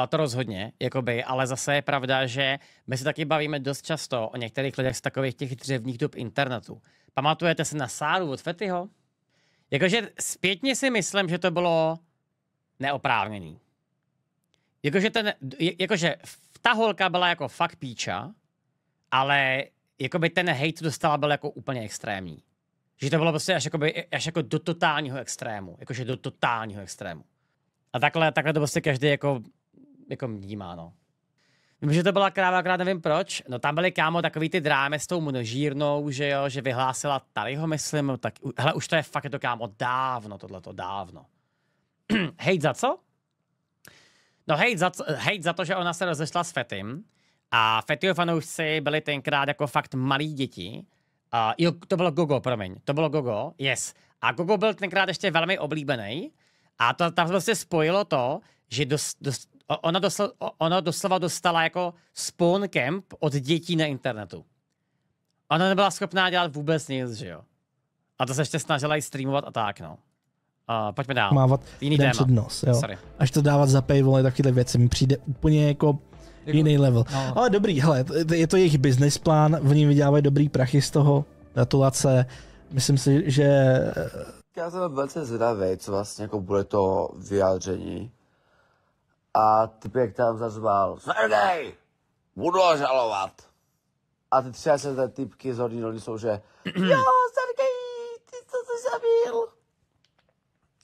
to rozhodně, jakoby, ale zase je pravda, že my se taky bavíme dost často o některých lidech z takových těch dřevních dob internetu. Pamatujete se na Sáru od Fetyho? Jakože zpětně si myslím, že to bylo neoprávněný. Jakože, ten, jakože ta holka byla jako fakt píča, ale jakoby ten hate dostala byl jako úplně extrémní. Že to bylo prostě až, jakoby, až jako do totálního extrému. Jakože do totálního extrému. A takhle, takhle to prostě každý jako jako vnímá, no. Vím, že to byla kráva, akorát nevím proč. No tam byly kámo takový ty dráme s tou množírnou, že jo, že vyhlásila Taryho, myslím, tak hele, už to je fakt je to jako, kámo dávno, tohle to dávno. hej za co? No hej za, hej za to, že ona se rozešla s Fetim a Fetyho fanoušci byli tenkrát jako fakt malí děti. Uh, jo, to bylo Gogo, promiň, to bylo Gogo, yes. A Gogo byl tenkrát ještě velmi oblíbený a to, tam se prostě spojilo to, že dost, dost, Ona, doslo, ona doslova dostala jako spawn camp od dětí na internetu. Ona nebyla schopná dělat vůbec nic, že jo. A to se ještě snažila i streamovat a tak, no. A pojďme dál. Mávat Jiný téma. před nos, jo. Sorry. Až to dávat za paywall, takovéhle věci mi přijde úplně jako Děkuji. Jako- jiný level. No. Ale dobrý, hele, je to jejich business plán, v ní vydělávají dobrý prachy z toho, gratulace. Myslím si, že... Já jsem velice zvědavý, co vlastně jako bude to vyjádření a typek tam zazval, Sergej, budu ho žalovat. A ty třeba se typky z hodiny jsou, že jo, Sergej, ty co se zabil.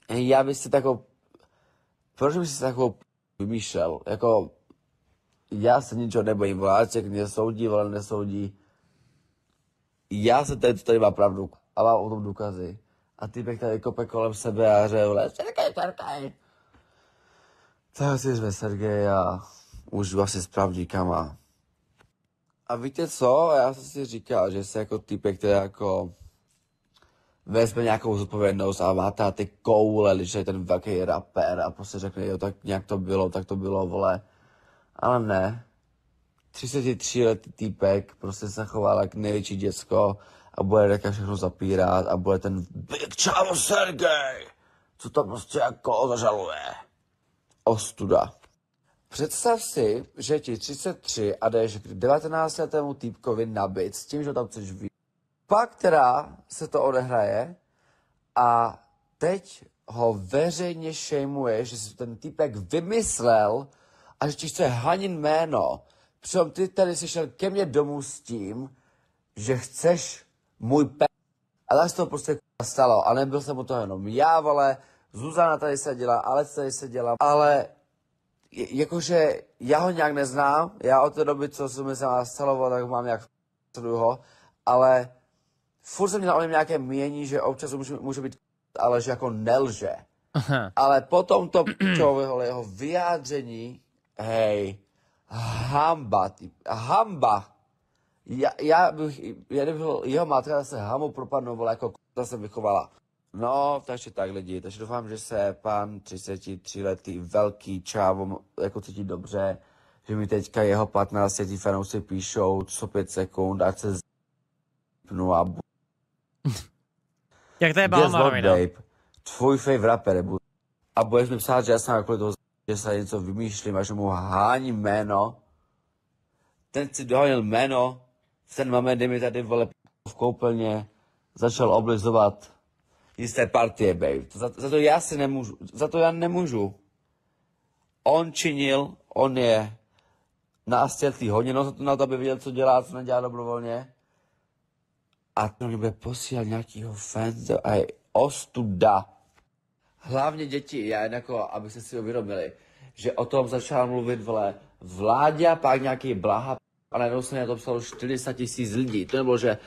Já bych si takovou, proč bych si takovou vymýšlel, jako já se ničeho nebojím, voláček mě soudí, ale nesoudí. Já se tady, tady má pravdu a mám o tom důkazy. A pek tady kope kolem sebe a řeju, vole, Sergej, tak si jsme Sergej a už vlastně sprawdí kam a... A víte co, já jsem si říkal, že jsi jako typ, který jako vezme nějakou zodpovědnost a má ty koule, když je ten velký rapper a prostě řekne, jo, tak nějak to bylo, tak to bylo, vole. Ale ne. 33 letý týpek prostě se choval jak největší děcko a bude Reka všechno zapírat a bude ten Big Charles Sergej, co to prostě jako zažaluje ostuda. Představ si, že ti 33 a jdeš k 19-letému týpkovi na byt s tím, že tam chceš být. Pak teda se to odehraje a teď ho veřejně šejmuje, že si ten týpek vymyslel a že ti chce hanin jméno. Přitom ty tady jsi šel ke mně domů s tím, že chceš můj pe... Ale se to prostě stalo a nebyl jsem o to jenom já, vole, Zuzana tady seděla, Alec tady seděla, ale jakože já ho nějak neznám, já od té doby, co jsem se nastaloval, tak mám nějak sleduju ho, ale furt jsem měl o něm nějaké mění, že občas může, může být ale že jako nelže. Aha. Ale potom to pičového jeho vyjádření, hej, hamba, ty, hamba. Já, já bych, já bych, jeho matka se hamu propadnou, byla jako k***a jsem vychovala. No, takže tak lidi, takže doufám, že se pan 33 letý velký čávo jako cítí dobře, že mi teďka jeho 15 letý fanoušci píšou co 5 sekund, ať se zpnu a bu... Jak to je Balmarovi, no? Tvůj fave rapper, bu... A budeš mi psát, že já jsem kvůli jako toho že se něco vymýšlím a že mu hání jméno. Ten si dohonil jméno, ten máme, kde mi tady vole v koupelně začal oblizovat Jisté partie být. Za, za to já si nemůžu, za to já nemůžu. On činil, on je nástětlý hodně no, na to, aby viděl, co dělá, co nedělá dobrovolně. A to mě posílal nějakýho fanze a je ostuda. Hlavně děti, já jen jako, abyste si uvědomili, že o tom začal mluvit vle vládě a pak nějaký blaha a najednou se na to psalo 40 tisíc lidí. To nebylo, že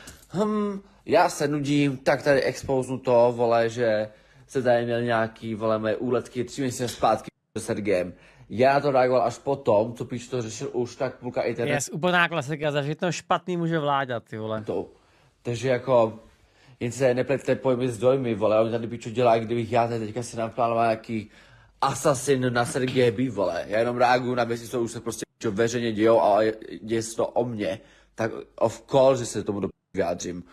hm, já se nudím, tak tady expoznu to, vole, že se tady měl nějaký, vole, moje úletky tři měsíce zpátky s Sergejem. Já na to reagoval až potom, co píš to řešil už tak půlka internetu. Je úplná klasika, za to špatný může vládat, ty vole. To. Takže jako, jen se neplete pojmy s dojmy, vole, oni tady píčo dělá, kdybych já tady teďka si naplánoval nějaký asasin na Sergeje B, vole. Já jenom reaguju na věci, co už se prostě čo veřejně dějou a děje se to o mě, Tak of call, že se tomu do vyjádřím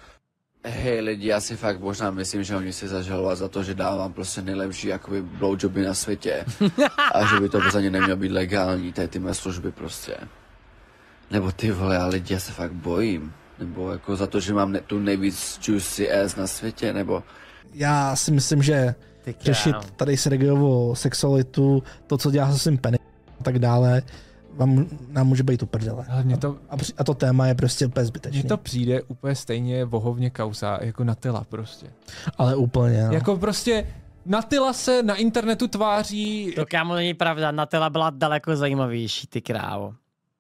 hej lidi, já si fakt možná myslím, že oni si zažalovat za to, že dávám prostě nejlepší jakoby blowjoby na světě a že by to za ně nemělo být legální, tady ty mé služby prostě. Nebo ty vole, já lidi, já se fakt bojím. Nebo jako za to, že mám ne, tu nejvíc juicy ass na světě, nebo... Já si myslím, že řešit tady Sergejovu sexualitu, to, co dělá se svým penem a tak dále, vám, nám může být uprdele. A, to, a, a, to téma je prostě úplně zbytečný. Mně to přijde úplně stejně vohovně kauza jako Natila prostě. Ale úplně, no. Jako prostě Natila se na internetu tváří... To kámo není pravda, Natila byla daleko zajímavější, ty krávo.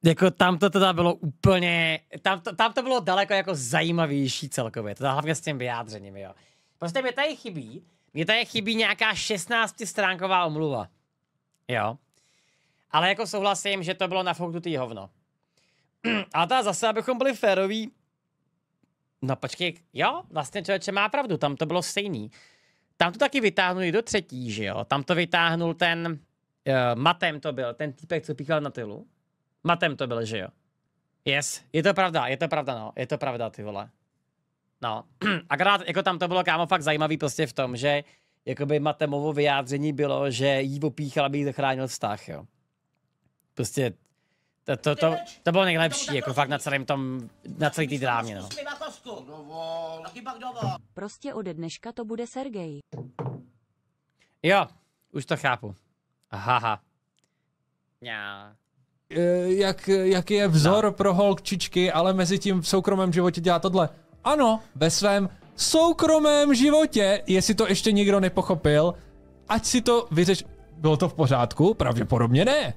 Jako tam to teda bylo úplně, tam to, tam to bylo daleko jako zajímavější celkově, To hlavně s tím vyjádřením, jo. Prostě mě tady chybí, mě tady chybí nějaká 16 stránková omluva. Jo. Ale jako souhlasím, že to bylo nafouknutý hovno. A ta zase, abychom byli féroví, no počkej, jo, vlastně člověče má pravdu, tam to bylo stejný. Tam to taky i do třetí, že jo? Tam to vytáhnul ten, uh, Matem to byl, ten týpek, co píchal na tylu. Matem to byl, že jo? Yes, je to pravda, je to pravda, no, je to pravda, ty vole. No, akorát jako tam to bylo kámo fakt zajímavý prostě v tom, že jakoby Matemovo vyjádření bylo, že jí opíchal, aby jí zachránil vztah, jo prostě to, to, to, to bylo nejlepší, jako fakt na celém tom, na celý tý drámě, no. Prostě ode dneška to bude Sergej. Jo, už to chápu. Haha. Ha. E, jak, jaký je vzor no. pro holčičky, ale mezi tím v soukromém životě dělá tohle. Ano, ve svém soukromém životě, jestli to ještě nikdo nepochopil, ať si to vyřeš. Bylo to v pořádku? Pravděpodobně ne.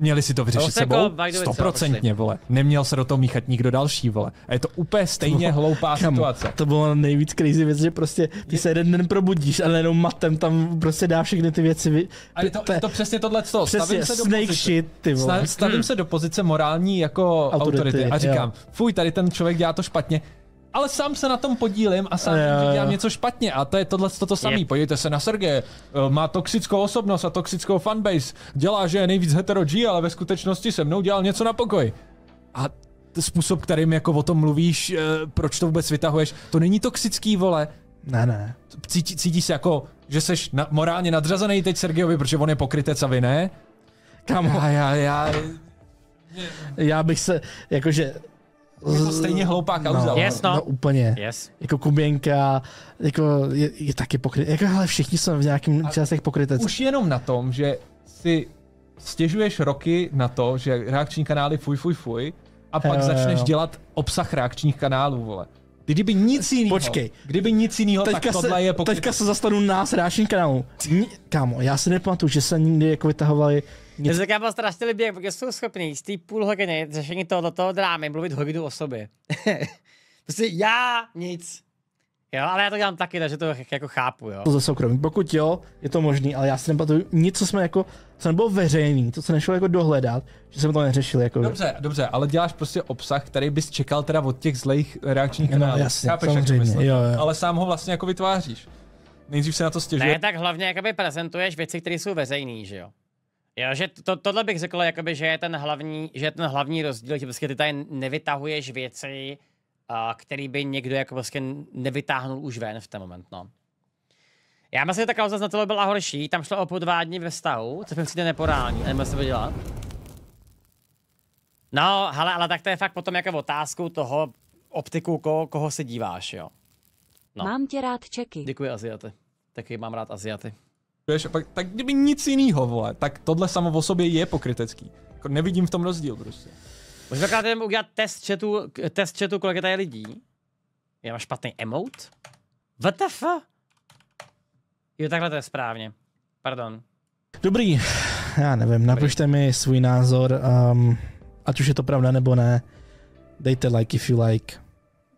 Měli si to vyřešit sebou? Stoprocentně, vole. Neměl se do toho míchat nikdo další, vole. A je to úplně stejně to hloupá kam, situace. To bylo nejvíc crazy věc, že prostě ty se jeden den probudíš a jenom matem tam prostě dá všechny ty věci. Vy... A je to, je to přesně tohle to. Stavím se do snake pozice, shit, ty vole. Stavím hmm. se do pozice morální jako autority, autority a říkám, jo. fuj, tady ten člověk dělá to špatně, ale sám se na tom podílím a sám jo, jo. dělám něco špatně a to je tohle toto samé. Yep. Podívejte se na Sergeje, eh, má toxickou osobnost a toxickou fanbase, dělá, že je nejvíc hetero G, ale ve skutečnosti se mnou dělal něco na pokoj. A způsob, kterým jako o tom mluvíš, eh, proč to vůbec vytahuješ, to není toxický, vole. Ne, ne. Cítí, cítíš se jako, že jsi na, morálně nadřazený teď Sergejovi, protože on je pokrytec a vy ne? Kam? Já, já, já... Já bych se, jakože jako stejně hloupá kauza. No, yes, no. no úplně. Yes. Jako Kuběnka, jako je, je taky pokryt. Jako ale všichni jsou v nějakým částech pokrytec. Už jenom na tom, že si stěžuješ roky na to, že reakční kanály fuj, fuj, fuj, a pak jo, začneš jo. dělat obsah reakčních kanálů, vole. Kdyby nic jiného. Počkej. Kdyby nic jiného, tak tohle se, je pokrytec. Teďka se zastanu nás reakčních kanálů. Kámo, já si nepamatuju, že se nikdy jako vytahovali nic... Já bylo strašně líbí, jak jsou schopní z té půl hodiny řešení tohoto drámy mluvit hodinu o sobě. prostě já nic. Jo, ale já to dělám taky, takže to jako chápu, jo. To ze soukromí, pokud jo, je to možný, ale já si nepamatuju nic, co jsme jako, co nebylo veřejný, to, co nešlo jako dohledat, že jsem to neřešil, jako. Dobře, dobře, ale děláš prostě obsah, který bys čekal teda od těch zlejch reakčních no, kanálů. No, jasně, Chápeš, samozřejmě, jo, jo. Ale sám ho vlastně jako vytváříš. Nejdřív se na to stěžuje. Ne, tak hlavně jakoby prezentuješ věci, které jsou veřejné, že jo. Jo, že to, tohle bych řekl, jakoby, že je ten hlavní, že je ten hlavní rozdíl, že prostě ty tady nevytahuješ věci, který by někdo jako prostě nevytáhnul už ven v ten moment, no. Já myslím, že ta kauza znatelo byla horší, tam šlo o podvádní ve vztahu, což si to neporální, nebo se to dělat. No, hele, ale tak to je fakt potom jako otázku toho optiku, koho, koho se díváš, jo. No. Mám tě rád Čeky. Děkuji Aziaty. Taky mám rád Aziaty. Víš, pak, tak kdyby nic jiného, vole, tak tohle samo o sobě je pokrytecký. Jako nevidím v tom rozdíl prostě. Můžeme krát udělat test chatu, test chatu, kolik je tady lidí. Já mám špatný emote? WTF? Jo, takhle to je správně. Pardon. Dobrý, já nevím, napište mi svůj názor, um, ať už je to pravda nebo ne. Dejte like if you like.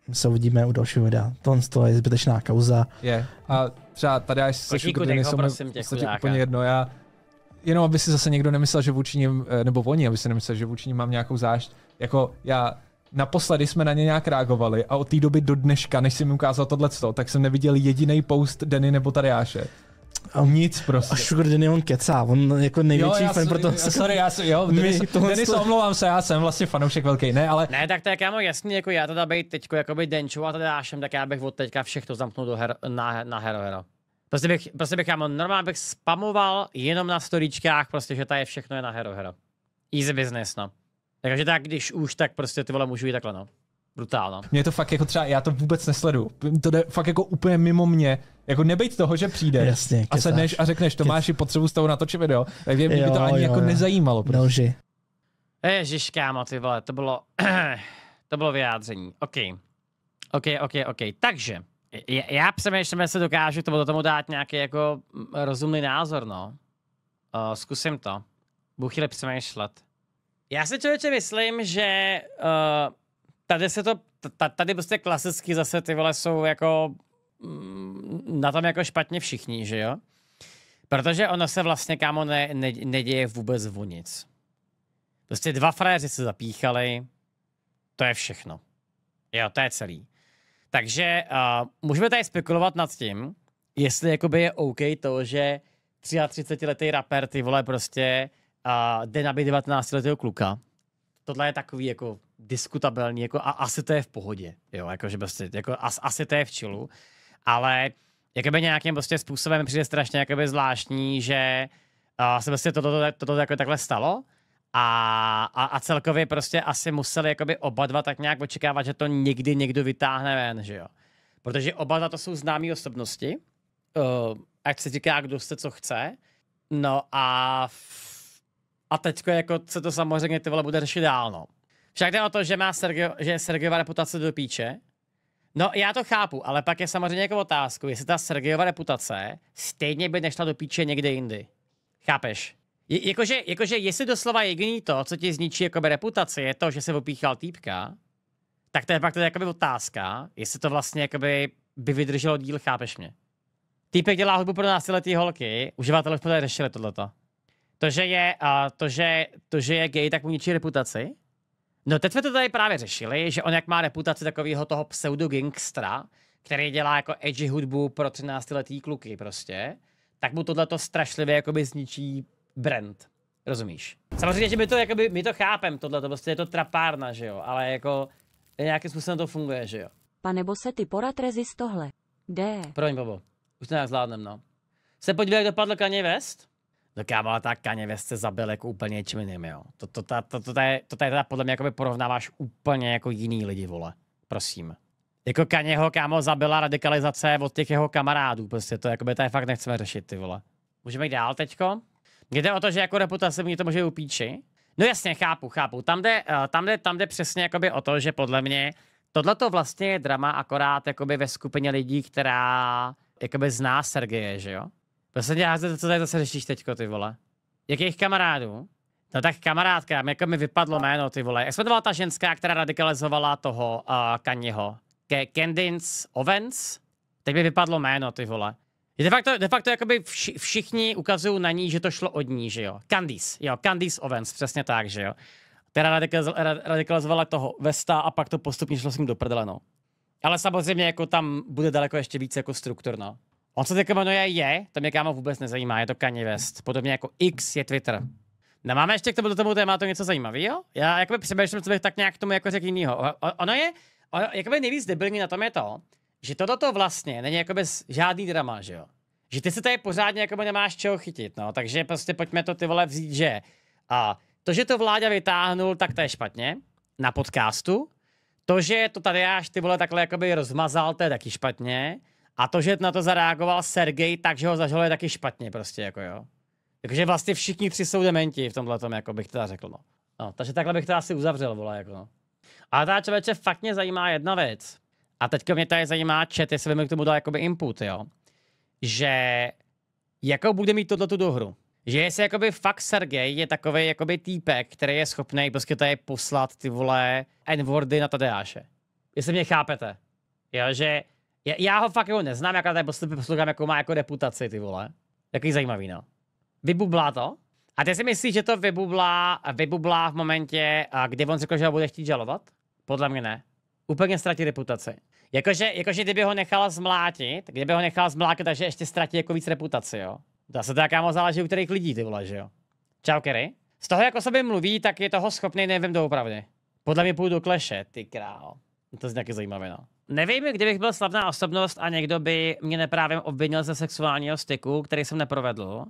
My se uvidíme u dalšího videa. Tohle je zbytečná kauza. Je. Yeah. A třeba tady až se kudiny jsou prosím, úplně jedno, já jenom aby si zase někdo nemyslel, že vůči ním, eh, nebo oni, aby si nemyslel, že vůči ním mám nějakou zášť, jako já naposledy jsme na ně nějak reagovali a od té doby do dneška, než jsem mi ukázal tohleto, tak jsem neviděl jediný post Denny nebo Tadeáše. A nic prostě. A Sugar Danny on kecá, on jako největší fan, pro toho. sorry, já jsem, jo, Denis, Denis to... omlouvám se, já jsem vlastně fanoušek velký, ne, ale... Ne, tak tak já mám jasný, jako já teda bejt teďko, jakoby Denču a teda Ašem, tak já bych od teďka všechno zamknul do her, na, na hero, hero. Prostě bych, prostě bych mám normálně bych spamoval jenom na storičkách, prostě, že ta je všechno je na hero, hero. Easy business, no. Takže tak, když už, tak prostě ty vole můžu jít takhle, no. Brutálno. Mě to fakt jako třeba, já to vůbec nesledu. To jde fakt jako úplně mimo mě. Jako nebejt toho, že přijde Jasně, a sedneš a řekneš, Tomáši, potřebu s tou natočit video. tak mě jo, by to ani jo, jako jo. nezajímalo. Prostě. Noži. Ježiš, kámo, ty vole, to bylo, to bylo vyjádření. OK. OK, OK, OK. Takže, já přemýšlím, jestli dokážu to, tomu dát nějaký jako rozumný názor, no. O, zkusím to. Budu chvíli přemýšlet. Já si člověče myslím, že uh, tady se to, tady prostě klasicky zase ty vole jsou jako mm, na tom jako špatně všichni, že jo? Protože ono se vlastně, kámo, ne, ne, neděje vůbec o nic. Prostě dva frajeři se zapíchali, to je všechno. Jo, to je celý. Takže uh, můžeme tady spekulovat nad tím, jestli jakoby je OK to, že 33-letý rapper, ty vole, prostě uh, jde nabít 19-letého kluka. Tohle je takový jako diskutabilní, jako a asi to je v pohodě, jo, jako že prostě, jako as, asi to je v čilu, ale jakoby nějakým prostě způsobem přijde strašně jakoby zvláštní, že uh, se prostě toto, toto, toto jako takhle stalo a, a, a, celkově prostě asi museli jakoby oba dva tak nějak očekávat, že to někdy někdo vytáhne ven, že jo. Protože oba dva to jsou známé osobnosti, uh, ať se říká, kdo se co chce, no a v, a teďko jako se to samozřejmě ty vole bude řešit dál, no. Však jde o to, že má Sergio, že Sergiova reputace do píče. No, já to chápu, ale pak je samozřejmě jako otázku, jestli ta Sergiova reputace stejně by nešla do píče někde jindy. Chápeš? Je, jakože, jakože, jestli doslova jediný to, co ti zničí jakoby reputaci, je to, že se opíchal týpka, tak to je pak teda jakoby otázka, jestli to vlastně jakoby by vydrželo díl, chápeš mě? Týpek dělá hudbu pro náctiletý holky, uživatelé už poté řešili tohleto. To, že je, uh, to, že, to, že je gay, tak mu ničí reputaci? No teď jsme to tady právě řešili, že on jak má reputaci takového toho pseudo-gangstra, který dělá jako edgy hudbu pro 13-letý kluky prostě, tak mu tohle to strašlivě jakoby zničí brand. Rozumíš? Samozřejmě, že my to, jakoby, my to chápem, tohle to prostě je to trapárna, že jo, ale jako nějakým způsobem to funguje, že jo. Pane se ty porad rezist tohle. D. Promiň, Bobo, už to nějak zvládnem, no. Se podívej, jak dopadl Kanye West? Tak no já ta tak West se zabil jako úplně něčím jiným, jo. To, to, to, to, to, tady, to teda podle mě by porovnáváš úplně jako jiný lidi, vole. Prosím. Jako Kaněho kámo, zabila radikalizace od těch jeho kamarádů, prostě to jakoby tady fakt nechceme řešit, ty vole. Můžeme jít dál teďko? Jde o to, že jako reputace mě to může upíči. No jasně, chápu, chápu. Tam jde, eh, tam jde, tam jde přesně jakoby o to, že podle mě tohle to vlastně je drama akorát jakoby ve skupině lidí, která jakoby zná Sergeje, že jo? Prostě házet, co tady zase řešíš teďko, ty vole? Jakých kamarádů? No tak kamarádka, jako mi vypadlo no. jméno, ty vole. Jak se ta ženská, která radikalizovala toho uh, Kanyeho? Ke Kendins Ovens? Teď mi vypadlo jméno, ty vole. De facto, de facto jakoby vš všichni ukazují na ní, že to šlo od ní, že jo. Candice, jo, Candice Ovens, přesně tak, že jo. Která radikalizovala toho Vesta a pak to postupně šlo s ním do prdele, no. Ale samozřejmě jako tam bude daleko ještě víc jako struktur, no. On se teďka jmenuje Je, to mě kámo vůbec nezajímá, je to Kanye West. Podobně jako X je Twitter. No máme ještě k tomu, do tomu tématu něco zajímavého? Já jakoby přemýšlím, co bych tak nějak k tomu jako řekl jinýho. Ono je, ono, jakoby nejvíc debilní na tom je to, že toto vlastně není jakoby žádný drama, že jo? Že ty se tady pořádně jakoby nemáš čeho chytit, no, takže prostě pojďme to ty vole vzít, že a to, že to vláda vytáhnul, tak to je špatně na podcastu, to, že to tady až ty vole takhle jakoby rozmazal, to je taky špatně, a to, že na to zareagoval Sergej, takže ho zažaluje taky špatně prostě, jako jo. Takže vlastně všichni tři jsou dementi v tomhle tom, jako bych teda řekl, no. no. takže takhle bych to asi uzavřel, vole, jako no. Ale ta člověče fakt mě zajímá jedna věc. A teďka mě tady zajímá chat, jestli by mi k tomu dal jakoby input, jo. Že jakou bude mít tohletu dohru. Že jestli jakoby fakt Sergej je takový jakoby týpek, který je schopný prostě tady poslat ty vole n na Tadeáše. Jestli mě chápete. Jo, že já, já ho fakt jako neznám, jaká tady postupy poslouchám, jako má jako reputaci, ty vole. Takový zajímavý, no. Vybublá to? A ty si myslíš, že to vybublá, vybublá v momentě, kdy on řekl, že ho bude chtít žalovat? Podle mě ne. Úplně ztratí reputaci. Jakože, jakože kdyby ho nechala zmlátit, kdyby ho nechala zmlátit, takže ještě ztratí jako víc reputaci, jo. Zase to jaká záleží u kterých lidí, ty vole, že jo. Čau, Kerry. Z toho, jak o sobě mluví, tak je toho schopný, nevím doopravdy. Podle mě půjdu kleše, ty král. To je nějaký zajímavé, no. Nevím, kdybych byl slavná osobnost a někdo by mě neprávě obvinil ze sexuálního styku, který jsem neprovedl,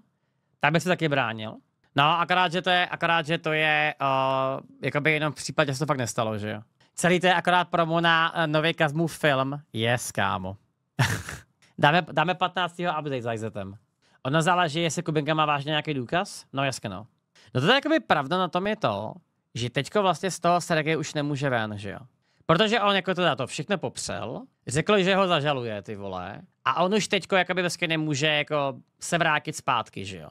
tak bych se taky bránil. No, akorát, že to je, akorát, že to je, uh, jakoby jenom v případě, že se to fakt nestalo, že jo. Celý to je akorát promo na uh, nový Kazmův film. Yes, kámo. dáme, dáme 15. update s Izetem. Ono záleží, jestli Kubinka má vážně nějaký důkaz. No jasně, no. No to je jakoby pravda na tom je to, že teďko vlastně z toho Sergej už nemůže ven, že jo. Protože on jako teda to všechno popsal, řekl, že ho zažaluje ty vole a on už teďko jakoby vlastně nemůže jako se vrátit zpátky, že jo.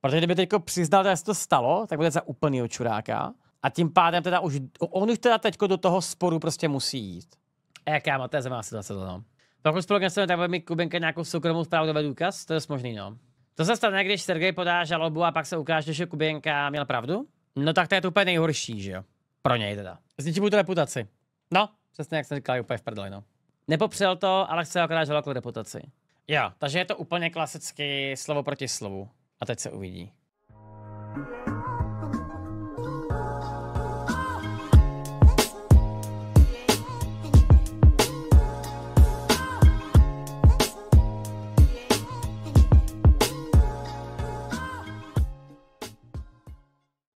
Protože kdyby teďko přiznal, že se to stalo, tak bude za úplný čuráka a tím pádem teda už, on už teda teďko do toho sporu prostě musí jít. A já mám, to je zajímavá situace, no. Pokud spolu tak bude mít Kubenka nějakou soukromou zprávu do důkaz, to je možný, no. To se stane, když Sergej podá žalobu a pak se ukáže, že Kubenka měl pravdu? No tak to je to úplně nejhorší, že jo? Pro něj teda. Zničí mu to reputaci. No, přesně jak jsem říkal, úplně v prdli, no. Nepopřel to, ale chce akorát žalovat reputaci. Jo, takže je to úplně klasicky slovo proti slovu. A teď se uvidí.